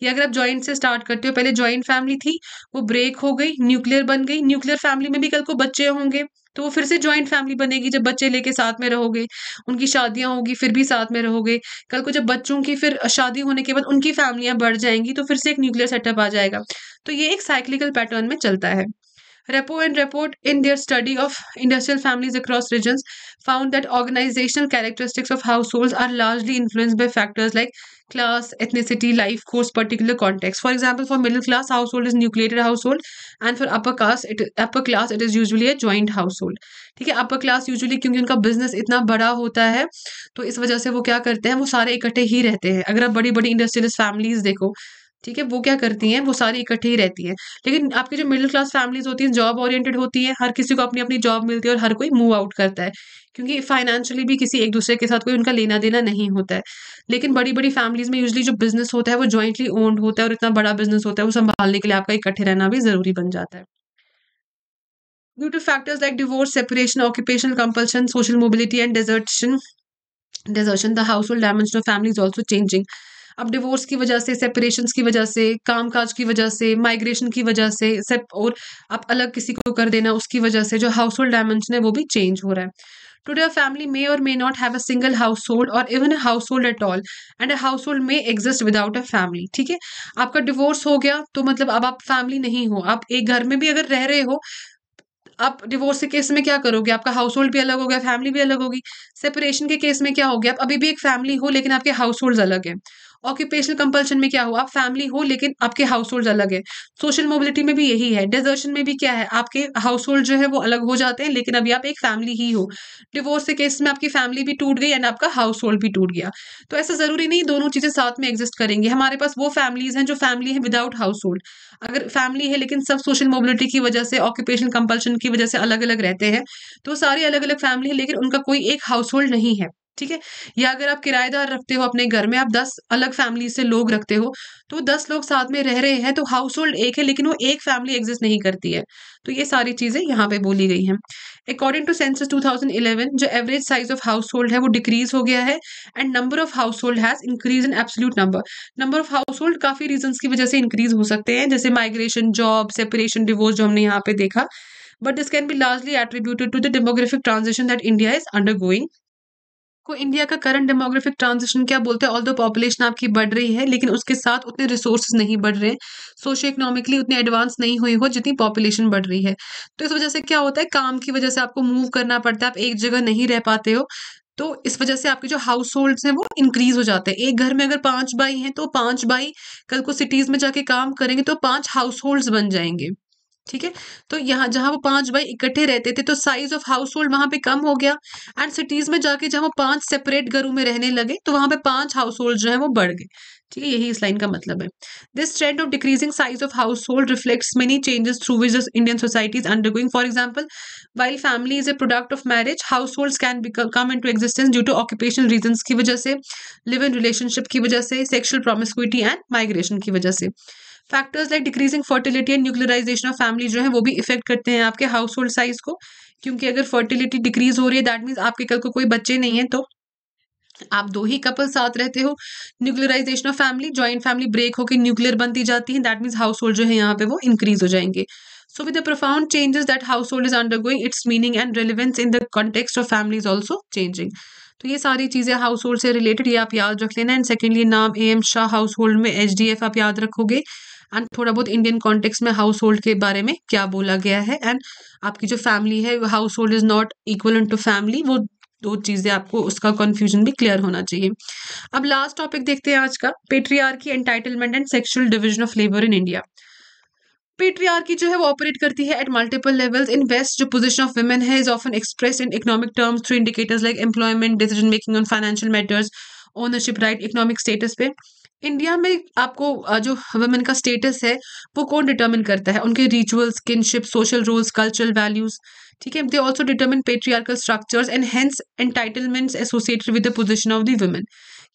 या अगर आप ज्वाइंट से स्टार्ट करते हो पहले ज्वाइंट फैमिली थी वो ब्रेक हो गई न्यूक्लियर बन गई न्यूक्लियर फैमिली में भी कल को बच्चे होंगे तो वो फिर से ज्वाइंट फैमिली बनेगी जब बच्चे लेके साथ में रहोगे उनकी शादियां होगी फिर भी साथ में रहोगे कल को जब बच्चों की फिर शादी होने के बाद उनकी फैमिलियां बढ़ जाएंगी तो फिर से एक न्यूक्लियर सेटअप आ जाएगा तो ये एक साइक्लिकल पैटर्न में चलता है Repo and Report, in their study of industrial families across regions, found that organizational characteristics of households are largely influenced by factors like class, ethnicity, life course, particular context. For example, for middle class household is nucleated household, and for upper class, it upper class it is usually a joint household. ठीक है upper class usually क्योंकि उनका business इतना बड़ा होता है तो इस वजह से वो क्या करते हैं वो सारे इकट्ठे ही रहते हैं अगर आप बड़ी बड़ी industrialist families देखो ठीक है वो क्या करती हैं वो सारी इकट्ठी ही रहती हैं लेकिन आपकी जो मिडिल क्लास फैमिलीज होती हैं जॉब ओरिएंटेड होती हैं हर किसी को अपनी अपनी जॉब मिलती है और हर कोई मूव आउट करता है क्योंकि फाइनेंशियली भी किसी एक दूसरे के साथ कोई उनका लेना देना नहीं होता है लेकिन बड़ी बड़ी फैमिलीज में यूजली जो बिजनेस होता है वो ज्वाइंटली ओन्ड होता है और इतना बड़ा बिजनेस होता है वो संभालने के लिए आपका इकट्ठे रहना भी जरूरी बन जाता है due to factors like divorce separation occupational compulsion social mobility and desertion the household dimension of family is also changing अब डिवोर्स की वजह से सेपरेशन की वजह से काम काज की वजह से माइग्रेशन की वजह से सेप और आप अलग किसी को कर देना उसकी वजह से जो हाउस होल्ड डायमेंशन है वो भी चेंज हो रहा है फैमिली मे और may not have a single household और even a household at all and a household may exist without a family ठीक है आपका डिवोर्स हो गया तो मतलब अब आप फैमिली नहीं हो आप एक घर में भी अगर रह रहे हो आप डिवोर्स के केस में क्या करोगे आपका हाउस होल्ड भी अलग हो गया फैमिली भी अलग होगी सेपरेशन के केस में क्या हो गया आप अभी भी एक फैमिली हो लेकिन आपके हाउस होल्ड अलग है ऑक्यूपेशनल कंपल्शन में क्या हो आप फैमिली हो लेकिन आपके हाउस होल्ड अलग है सोशल मोबिलिटी में भी यही है डिजर्शन में भी क्या है आपके हाउस होल्ड जो है वो अलग हो जाते हैं लेकिन अभी आप एक फैमिली ही हो डिवोर्स के केस में आपकी फैमिली भी टूट गई एंड आपका हाउस होल्ड भी टूट गया तो ऐसा जरूरी नहीं दोनों चीजें साथ में एग्जिस्ट करेंगी हमारे पास वो फैमिलीज हैं जो फैमिली है विदाउट हाउस होल्ड अगर फैमिली है लेकिन सब सोशल मोबिलिटी की वजह से ऑक्यूपेशन कंपल्शन की वजह से अलग अलग रहते हैं तो सारी अलग अलग फैमिली है लेकिन उनका कोई एक हाउस होल्ड नहीं है ठीक है या अगर आप किराएदार रखते हो अपने घर में आप दस अलग फैमिली से लोग रखते हो तो दस लोग साथ में रह रहे हैं तो हाउस होल्ड एक है लेकिन वो एक फैमिली एग्जिस्ट नहीं करती है तो ये सारी चीज़ें यहाँ पे बोली गई हैं अकॉर्डिंग टू सेंसस 2011 जो average size of household है वो डिक्रीज हो गया है and number of household has increase in absolute number number of household काफ़ी रीजन की वजह से इंक्रीज हो सकते हैं जैसे माइग्रेशन जॉब सेपरेशन डिवोर्स जो हमने यहाँ पे देखा but this can be largely attributed to the demographic transaction that India is undergoing को इंडिया का करंट डेमोग्राफिक ट्रांजिशन क्या बोलते हैं ऑल दो पॉपुलेशन आपकी बढ़ रही है लेकिन उसके साथ उतने रिसोर्स नहीं बढ़ रहे हैं इकोनॉमिकली उतने एडवांस नहीं हुई हो जितनी पॉपुलेशन बढ़ रही है तो इस वजह से क्या होता है काम की वजह से आपको मूव करना पड़ता है आप एक जगह नहीं रह पाते हो तो इस वजह से आपके जो हाउस होल्ड हैं वो इंक्रीज हो जाते हैं एक घर में अगर पांच बाई हैं तो पांच बाई कल को सिटीज में जाके काम करेंगे तो पांच हाउस होल्ड्स बन जाएंगे ठीक है तो यहाँ जहां वो पांच भाई इकट्ठे रहते थे तो साइज ऑफ हाउस होल्ड वहां पे कम हो गया एंड सिटीज में जाके जहां वो पांच सेपरेट घरों में रहने लगे तो वहां पे पांच हाउस होल्ड जो है वो बढ़ गए ठीक है यही इस लाइन का मतलब है this trend of decreasing size of household reflects many changes through which Indian societies undergoing for example while family is a product of marriage household can come into existence due to occupational reason की वजह से live in relationship की वजह से sexual प्रोमिस्क्विटी and migration की वजह से factors like decreasing fertility and nuclearisation of family जो है वो भी इफेक्ट करते हैं आपके हाउस होल्ड साइज को क्योंकि अगर फर्टिलिटी डिक्रीज हो रही है दैट मीन्स आपके कल को कोई बच्चे नहीं है तो आप दो ही कपल साथ रहते हो nuclearisation of family joint family break होकर न्यूक्लियर बनती जाती है दैट मीन्स हाउस होल्ड जो है यहाँ पे वो इंक्रीज हो जाएंगे so with profound changes that household is undergoing its meaning and relevance in the context of family is also changing तो ये सारी चीज़ें हाउस होल्ड से रिलेटेड ये आप याद रख लेना एंड सेकेंडली नाम A M Shah household में एच डी एफ आप याद रखोगे एंड थोड़ा बहुत इंडियन कॉन्टेक्स्ट में हाउस होल्ड के बारे में क्या बोला गया है एंड आपकी जो फैमिली है household is not equal to family वो दो चीज़ें आपको उसका कन्फ्यूजन भी क्लियर होना चाहिए अब लास्ट टॉपिक देखते हैं आज का patriarchy entitlement and sexual division of labour in India patriarchy जो है वो ऑपरेट करती है at multiple levels in best जो पोजीशन ऑफ वुमेन है is often express in economic terms through indicators like employment decision making on financial matters ownership right economic status पे India में आपको जो वुमेन का स्टेटस है वो कौन डिटर्मिन करता है उनके rituals kinship social roles cultural values ठीक है they also determine patriarchal structures and hence entitlements associated with the position of the women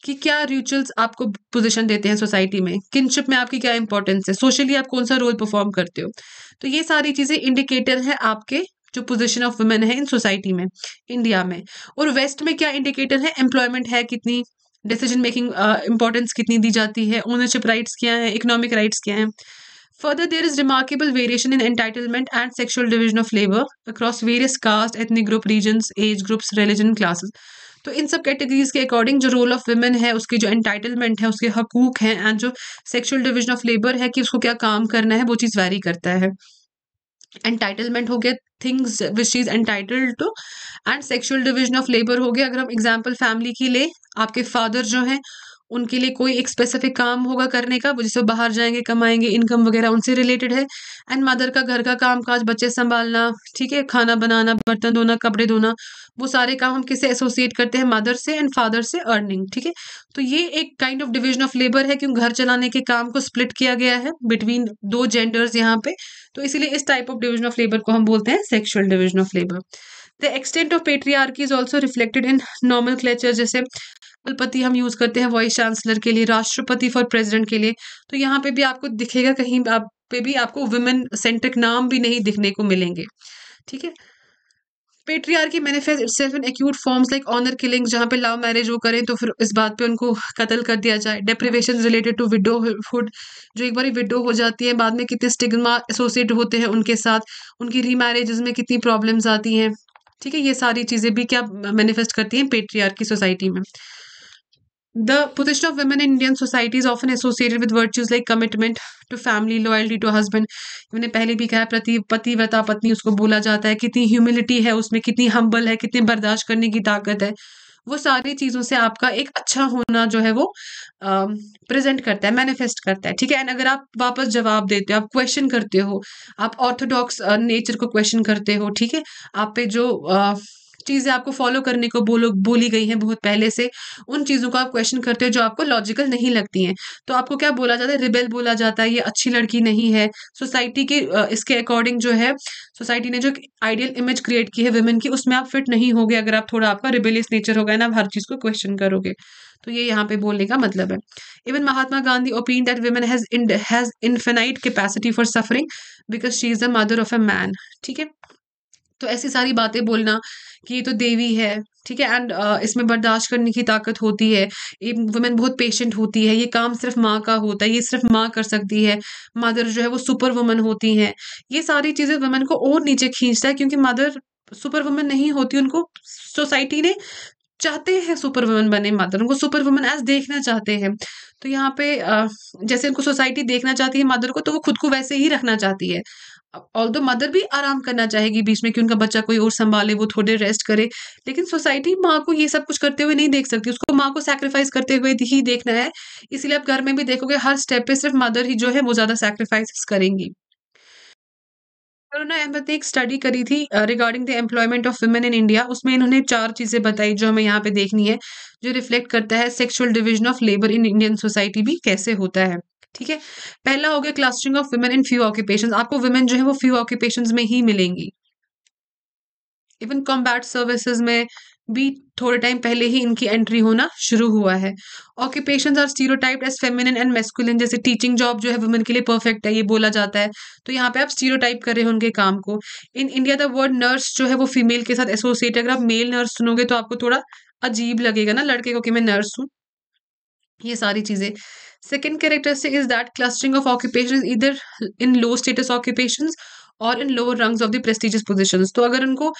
कि क्या रिचुअल्स आपको पोजिशन देते हैं सोसाइटी में किनशिप में आपकी क्या इंपॉर्टेंस है सोशली आप कौन सा रोल परफॉर्म करते हो तो ये सारी चीज़ें इंडिकेटर है आपके जो पोजीशन ऑफ वुमेन है इन सोसाइटी में इंडिया में और वेस्ट में क्या इंडिकेटर है एम्प्लॉयमेंट है कितनी डिसीजन मेकिंग इंपॉर्टेंस कितनी दी जाती है ओनरशिप राइट्स क्या है इकोनॉमिक राइट्स क्या हैं further there is remarkable variation in entitlement and sexual division of labour across various caste ethnic group region age group religion classes तो इन सब कैटेगरीज के अकॉर्डिंग जो रोल ऑफ वुमेन है उसकी जो एंटाइटलमेंट है उसके हकूक हैं एंड जो सेक्शुअल डिवीजन ऑफ लेबर है कि उसको क्या काम करना है वो चीज़ वेरी करता है एंटाइटलमेंट हो गया things which is entitled to and sexual division of labour हो गया अगर हम एग्जाम्पल फैमिली की ले आपके फादर जो हैं उनके लिए कोई एक स्पेसिफिक काम होगा करने का वो जैसे बाहर जाएंगे कमाएंगे इनकम वगैरह उनसे रिलेटेड है एंड मदर का घर का काम काज बच्चे संभालना ठीक है खाना बनाना बर्तन धोना कपड़े धोना वो सारे काम हम किसे एसोसिएट करते हैं मदर से एंड फादर से अर्निंग ठीक है तो ये एक kind of division of labour है क्योंकि घर चलाने के काम को स्प्लिट किया गया है बिटवीन दो जेंडर्स यहाँ पे तो इसीलिए इस type of division of labour को हम बोलते हैं sexual division of labour the extent of patriarchy is also reflected in normal culture जैसे कुलपति हम यूज करते हैं वाइस चांसलर के लिए राष्ट्रपति फॉर प्रेसिडेंट के लिए तो यहाँ पे भी आपको दिखेगा कहीं आप पे भी आपको वुमेन सेंट्रिक नाम भी नहीं दिखने को मिलेंगे ठीक है patriarchy manifest itself in acute forms like honour killings जहाँ पे लव मैरिज वो करें तो फिर इस बात पे उनको कत्ल कर दिया जाए deprivation related to widow food जो एक बार विडो हो जाती है बाद में कितने स्टिग्मा एसोसिएट होते हैं उनके साथ उनकी री मैरिजेज में कितनी प्रॉब्लम्स आती हैं ठीक है ये सारी चीज़ें भी क्या मैनिफेस्ट करती हैं पेट्रियार की सोसाइटी में The position of women in Indian society is often associated with virtues like commitment to family, loyalty to husband. मैंने पहले भी कहा पति व्रता पत्नी उसको बोला जाता है कितनी ह्यूमिलिटी है उसमें कितनी हम्बल है कितनी बर्दाश्त करने की ताकत है वो सारी चीज़ों से आपका एक अच्छा होना जो है वो प्रेजेंट करता है मैनिफेस्ट करता है ठीक है एंड अगर आप वापस जवाब देते हो आप क्वेश्चन करते हो आप ऑर्थोडॉक्स नेचर को क्वेश्चन करते हो ठीक है आप पे जो uh, चीज़ें आपको फॉलो करने को बोलो बोली गई हैं बहुत पहले से उन चीज़ों को आप क्वेश्चन करते हो जो आपको लॉजिकल नहीं लगती हैं तो आपको क्या बोला जाता है रिबेल बोला जाता है ये अच्छी लड़की नहीं है सोसाइटी के इसके अकॉर्डिंग जो है सोसाइटी ने जो आइडियल इमेज क्रिएट की है वुमेन की उसमें आप फिट नहीं होगे अगर आप थोड़ा आपका रिबेलियस नेचर होगा ना आप हर चीज़ को क्वेश्चन करोगे तो ये यहाँ पे बोलने का मतलब है even Mahatma Gandhi opinion that women has has infinite capacity for suffering because she is the mother of a man ठीक है तो ऐसी सारी बातें बोलना कि ये तो देवी है ठीक है एंड uh, इसमें बर्दाश्त करने की ताकत होती है ये वुमेन बहुत पेशेंट होती है ये काम सिर्फ माँ का होता है ये सिर्फ माँ कर सकती है मदर जो है वो सुपर वुमेन होती हैं ये सारी चीज़ें वुमेन को और नीचे खींचता है क्योंकि मदर सुपर वुमेन नहीं होती उनको सोसाइटी ने चाहते हैं सुपर वुमेन बने मदर उनको सुपर वुमेन एज देखना चाहते हैं तो यहाँ पे uh, जैसे उनको सोसाइटी देखना चाहती है मदर को तो वो खुद को वैसे ही रखना चाहती है ऑल द मदर भी आराम करना चाहेगी बीच में कि उनका बच्चा कोई और संभाले वो थोड़े रेस्ट करे लेकिन सोसाइटी माँ को ये सब कुछ करते हुए नहीं देख सकती उसको माँ को सैक्रिफाइस करते हुए ही देखना है इसीलिए आप घर में भी देखोगे हर स्टेप पे सिर्फ मदर ही जो है वो ज़्यादा सैक्रिफाइस करेंगी करुणा अहमद ने एक स्टडी करी थी regarding the employment of women in India उसमें इन्होंने चार चीज़ें बताई जो हमें यहाँ पे देखनी है जो रिफ्लेक्ट करता है sexual division of labour in Indian society भी कैसे होता है ठीक है पहला हो गया clustering of women in few occupation आपको वुमेन जो है वो फ्यू ऑक्यूपेशन में ही मिलेंगी इवन कॉम्बैट सर्विसेज में भी थोड़े टाइम पहले ही इनकी एंट्री होना शुरू हुआ है occupation are stereotype as feminine and masculine जैसे टीचिंग जॉब जो है वुमेन के लिए परफेक्ट है ये बोला जाता है तो यहाँ पे आप स्टीरोटाइप कर रहे हो उनके काम को in India the word nurse जो है वो फीमेल के साथ एसोसिएट अगर आप मेल नर्स सुनोगे तो आपको थोड़ा अजीब लगेगा ना लड़के को कि मैं नर्स हूँ ये सारी चीज़ें second characteristic is that clustering of occupation either in low status occupation और in lower rungs of the prestigious position तो अगर उनको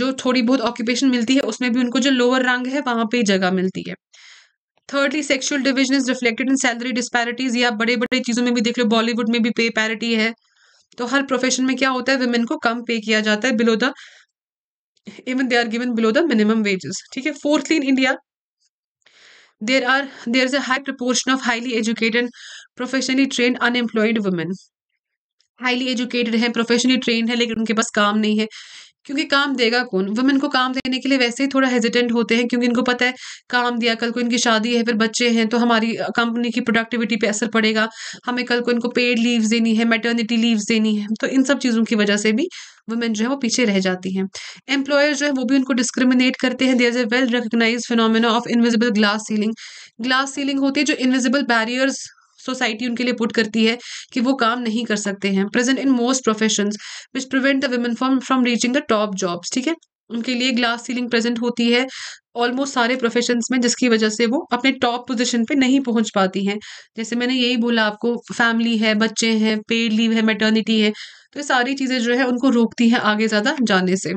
जो थोड़ी बहुत ऑक्यूपेशन मिलती है उसमें भी उनको जो लोअर रंग है वहाँ पर जगह मिलती है thirdly sexual division is reflected in salary disparities या बड़े बड़े चीज़ों में भी देख लो बॉलीवुड में भी पे पैरिटी है तो हर प्रोफेशन में क्या होता है वुमेन को कम पे किया जाता है below the even they are given below the minimum wages ठीक है fourthly in India there are there is a high proportion of highly educated professionally train unemployed women highly educated हैं प्रोफेशनली ट्रेन है लेकिन उनके पास काम नहीं है क्योंकि काम देगा कौन वुमेन को काम देने के लिए वैसे ही थोड़ा हेजिटेंट होते हैं क्योंकि इनको पता है काम दिया कल को इनकी शादी है फिर बच्चे हैं तो हमारी कंपनी की प्रोडक्टिविटी पे असर पड़ेगा हमें कल को इनको पेड लीव्स देनी है मेटर्निटी लीव्स देनी है तो इन सब चीज़ों की वजह से भी वुमेन जो है वो पीछे रह जाती हैं एम्प्लॉयर जो है वो भी उनको डिस्क्रिमिनेट करते हैं there is a well recognise phenomena of invisible glass ceiling glass ceiling होती है जो इनविजिबल बैरियर्स सोसाइटी उनके लिए पुट करती है कि वो काम नहीं कर सकते हैं present in most profession which prevent the women from from reaching the top jobs ठीक है उनके लिए ग्लास सीलिंग प्रेजेंट होती है ऑलमोस्ट सारे प्रोफेशन में जिसकी वजह से वो अपने टॉप पोजिशन पे नहीं पहुंच पाती हैं जैसे मैंने यही बोला आपको फैमिली है बच्चे हैं पेड लीव है मेटर्निटी है तो ये सारी चीज़ें जो है उनको रोकती हैं आगे ज़्यादा जाने से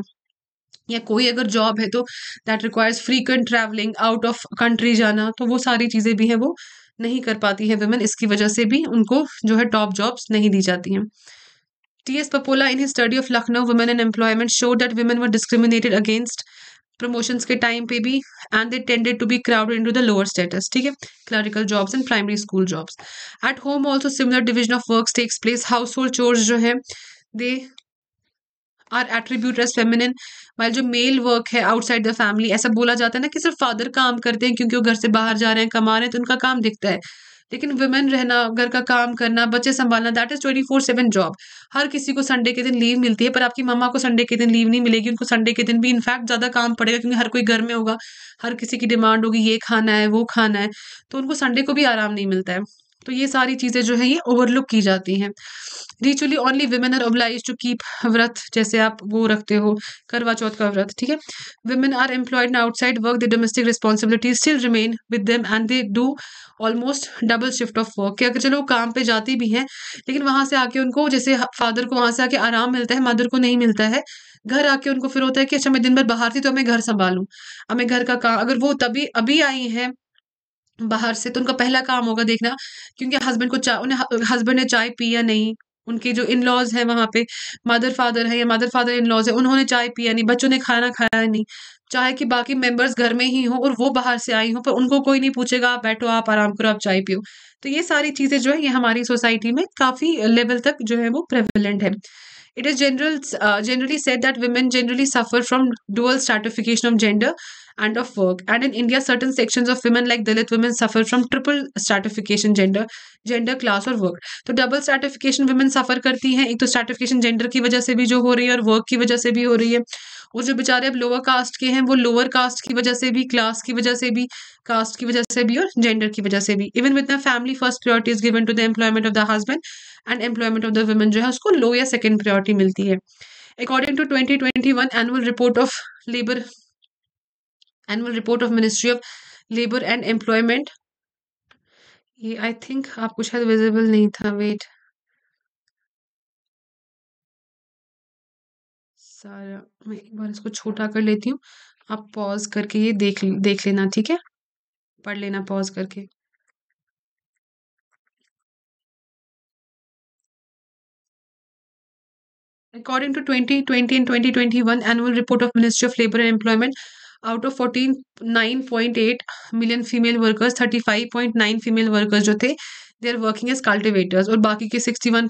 या कोई अगर जॉब है तो that requires frequent travelling out of country जाना तो वो सारी चीज़ें भी हैं वो नहीं कर पाती है वुमेन इसकी वजह से भी उनको जो है टॉप जॉब्स नहीं दी जाती हैं T S Papola in study of Lucknow women women employment show that women were discriminated against promotions के टाइम पे भी and they tended to be crowd into the lower status ठीक है clerical jobs and primary school jobs at home also similar division of work takes place household chores जो है they are attribute as feminine while जो male work है outside the family ऐसा बोला जाता है ना कि सिर्फ फादर काम करते हैं क्योंकि वो घर से बाहर जा रहे हैं कमा रहे हैं तो उनका काम दिखता है लेकिन वुमेन रहना घर का काम करना बच्चे संभालना that is twenty four seven job हर किसी को संडे के दिन लीव मिलती है पर आपकी मम्मा को संडे के दिन लीव नहीं मिलेगी उनको संडे के दिन भी इनफैक्ट ज़्यादा काम पड़ेगा क्योंकि हर कोई घर में होगा हर किसी की डिमांड होगी ये खाना है वो खाना है तो उनको संडे को भी आराम नहीं मिलता है तो ये सारी चीज़ें जो है ये ओवरलुक की जाती हैं ritually only women are oblige to keep व्रत जैसे आप वो रखते हो करवा चौथ का व्रत ठीक है women are employed outside work the domestic responsibilities still remain with them and they do almost double shift of work अगर चलो काम पे जाती भी हैं लेकिन वहाँ से आके उनको जैसे फादर को वहाँ से आके आराम मिलता है मदर को नहीं मिलता है घर आके उनको फिर होता है कि अच्छा मैं दिन भर बाहर थी तो मैं घर संभालूँ अब मैं घर का काम अगर वो तभी अभी आई हैं बाहर से तो उनका पहला काम होगा देखना क्योंकि हस्बैंड को चाय उन्हें हस्बैंड ने चाय पी या नहीं उनके जो इन लॉज है वहाँ पे मदर फादर है या मदर फादर इन लॉज है उन्होंने चाय पिया नहीं बच्चों ने खाना खाया नहीं चाहे कि बाकी मेंबर्स घर में ही हो और वो बाहर से आई हो पर उनको कोई नहीं पूछेगा आप बैठो आप आराम करो आप चाय पियो तो ये सारी चीज़ें जो है ये हमारी सोसाइटी में काफ़ी लेवल तक जो है वो प्रेवलेंट है It is general, uh, generally said that women generally suffer from dual stratification of gender and of work. And in India, certain sections of women like Dalit women suffer from triple stratification gender, gender class or work. so double stratification women suffer karti hain ek to stratification gender ki wajah se bhi jo ho rahi hai aur work ki wajah se bhi ho rahi hai aur jo bechare ab lower caste ke hain wo lower caste ki wajah se bhi class ki wajah se bhi caste ki wajah se bhi aur gender ki wajah se bhi even with with family first priority is given to the employment of the husband and employment of the women जो है उसको low या second priority मिलती है according to twenty twenty one annual report of labour annual report of ministry of labour and employment ये I think आपको शायद visible नहीं था वेट सारा मैं एक बार इसको छोटा कर लेती हूँ आप पॉज करके ये देख देख लेना ठीक है पढ़ लेना पॉज करके According to 2020 and 2021 annual report of Ministry of Labour and Employment, out of 49.8 million female workers, 35.9 female workers जो थे they are working as cultivators और बाकी के 61.5 million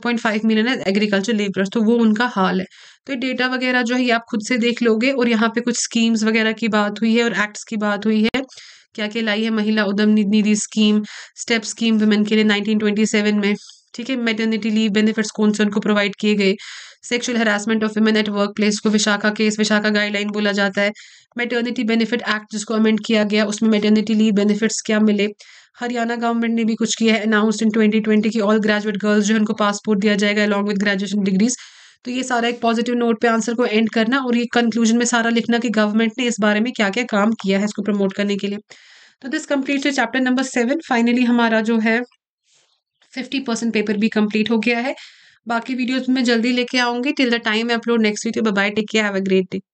पॉइंट फाइव labourers तो वो उनका हाल है तो ये data वगैरह जो है ये आप खुद से देख लोगे और यहाँ पे कुछ schemes वगैरह की बात हुई है और acts की बात हुई है क्या क्या लाई है Mahila Udyam Nidhi scheme step scheme women के लिए 1927 में ठीक है मेटर्निटी लीव बेनिफिट्स कौन से उनको प्रोवाइड किए गए sexual harassment of women at work place को विशाखा केस विशाखा गाइडलाइन बोला जाता है मेटर्निटी बेनिफिट एक्ट जिसको अमेंड किया गया उसमें मेटर्निटी लीव बेनिफिट्स क्या मिले हरियाणा गवर्नमेंट ने भी कुछ किया है अनाउंस इन ट्वेंटी ट्वेंटी की ऑल ग्रेजुएट गर्ल्स जो है उनको पासपोर्ट दिया जाएगा अलॉन्ग विद ग्रेजुएशन डिग्रीज तो ये सारा एक पॉजिटिव नोट पे आंसर को एंड करना और ये कंक्लूजन में सारा लिखना कि गवर्नमेंट ने इस बारे में क्या क्या काम किया है इसको प्रमोट करने के लिए तो दिस से चैप्टर नंबर सेवन फाइनली हमारा जो है फिफ्टी परसेंट पेपर भी कंप्लीट हो गया है बाकी वीडियोस तो में जल्दी लेके आऊंगी till the time upload next video bye take care have a great day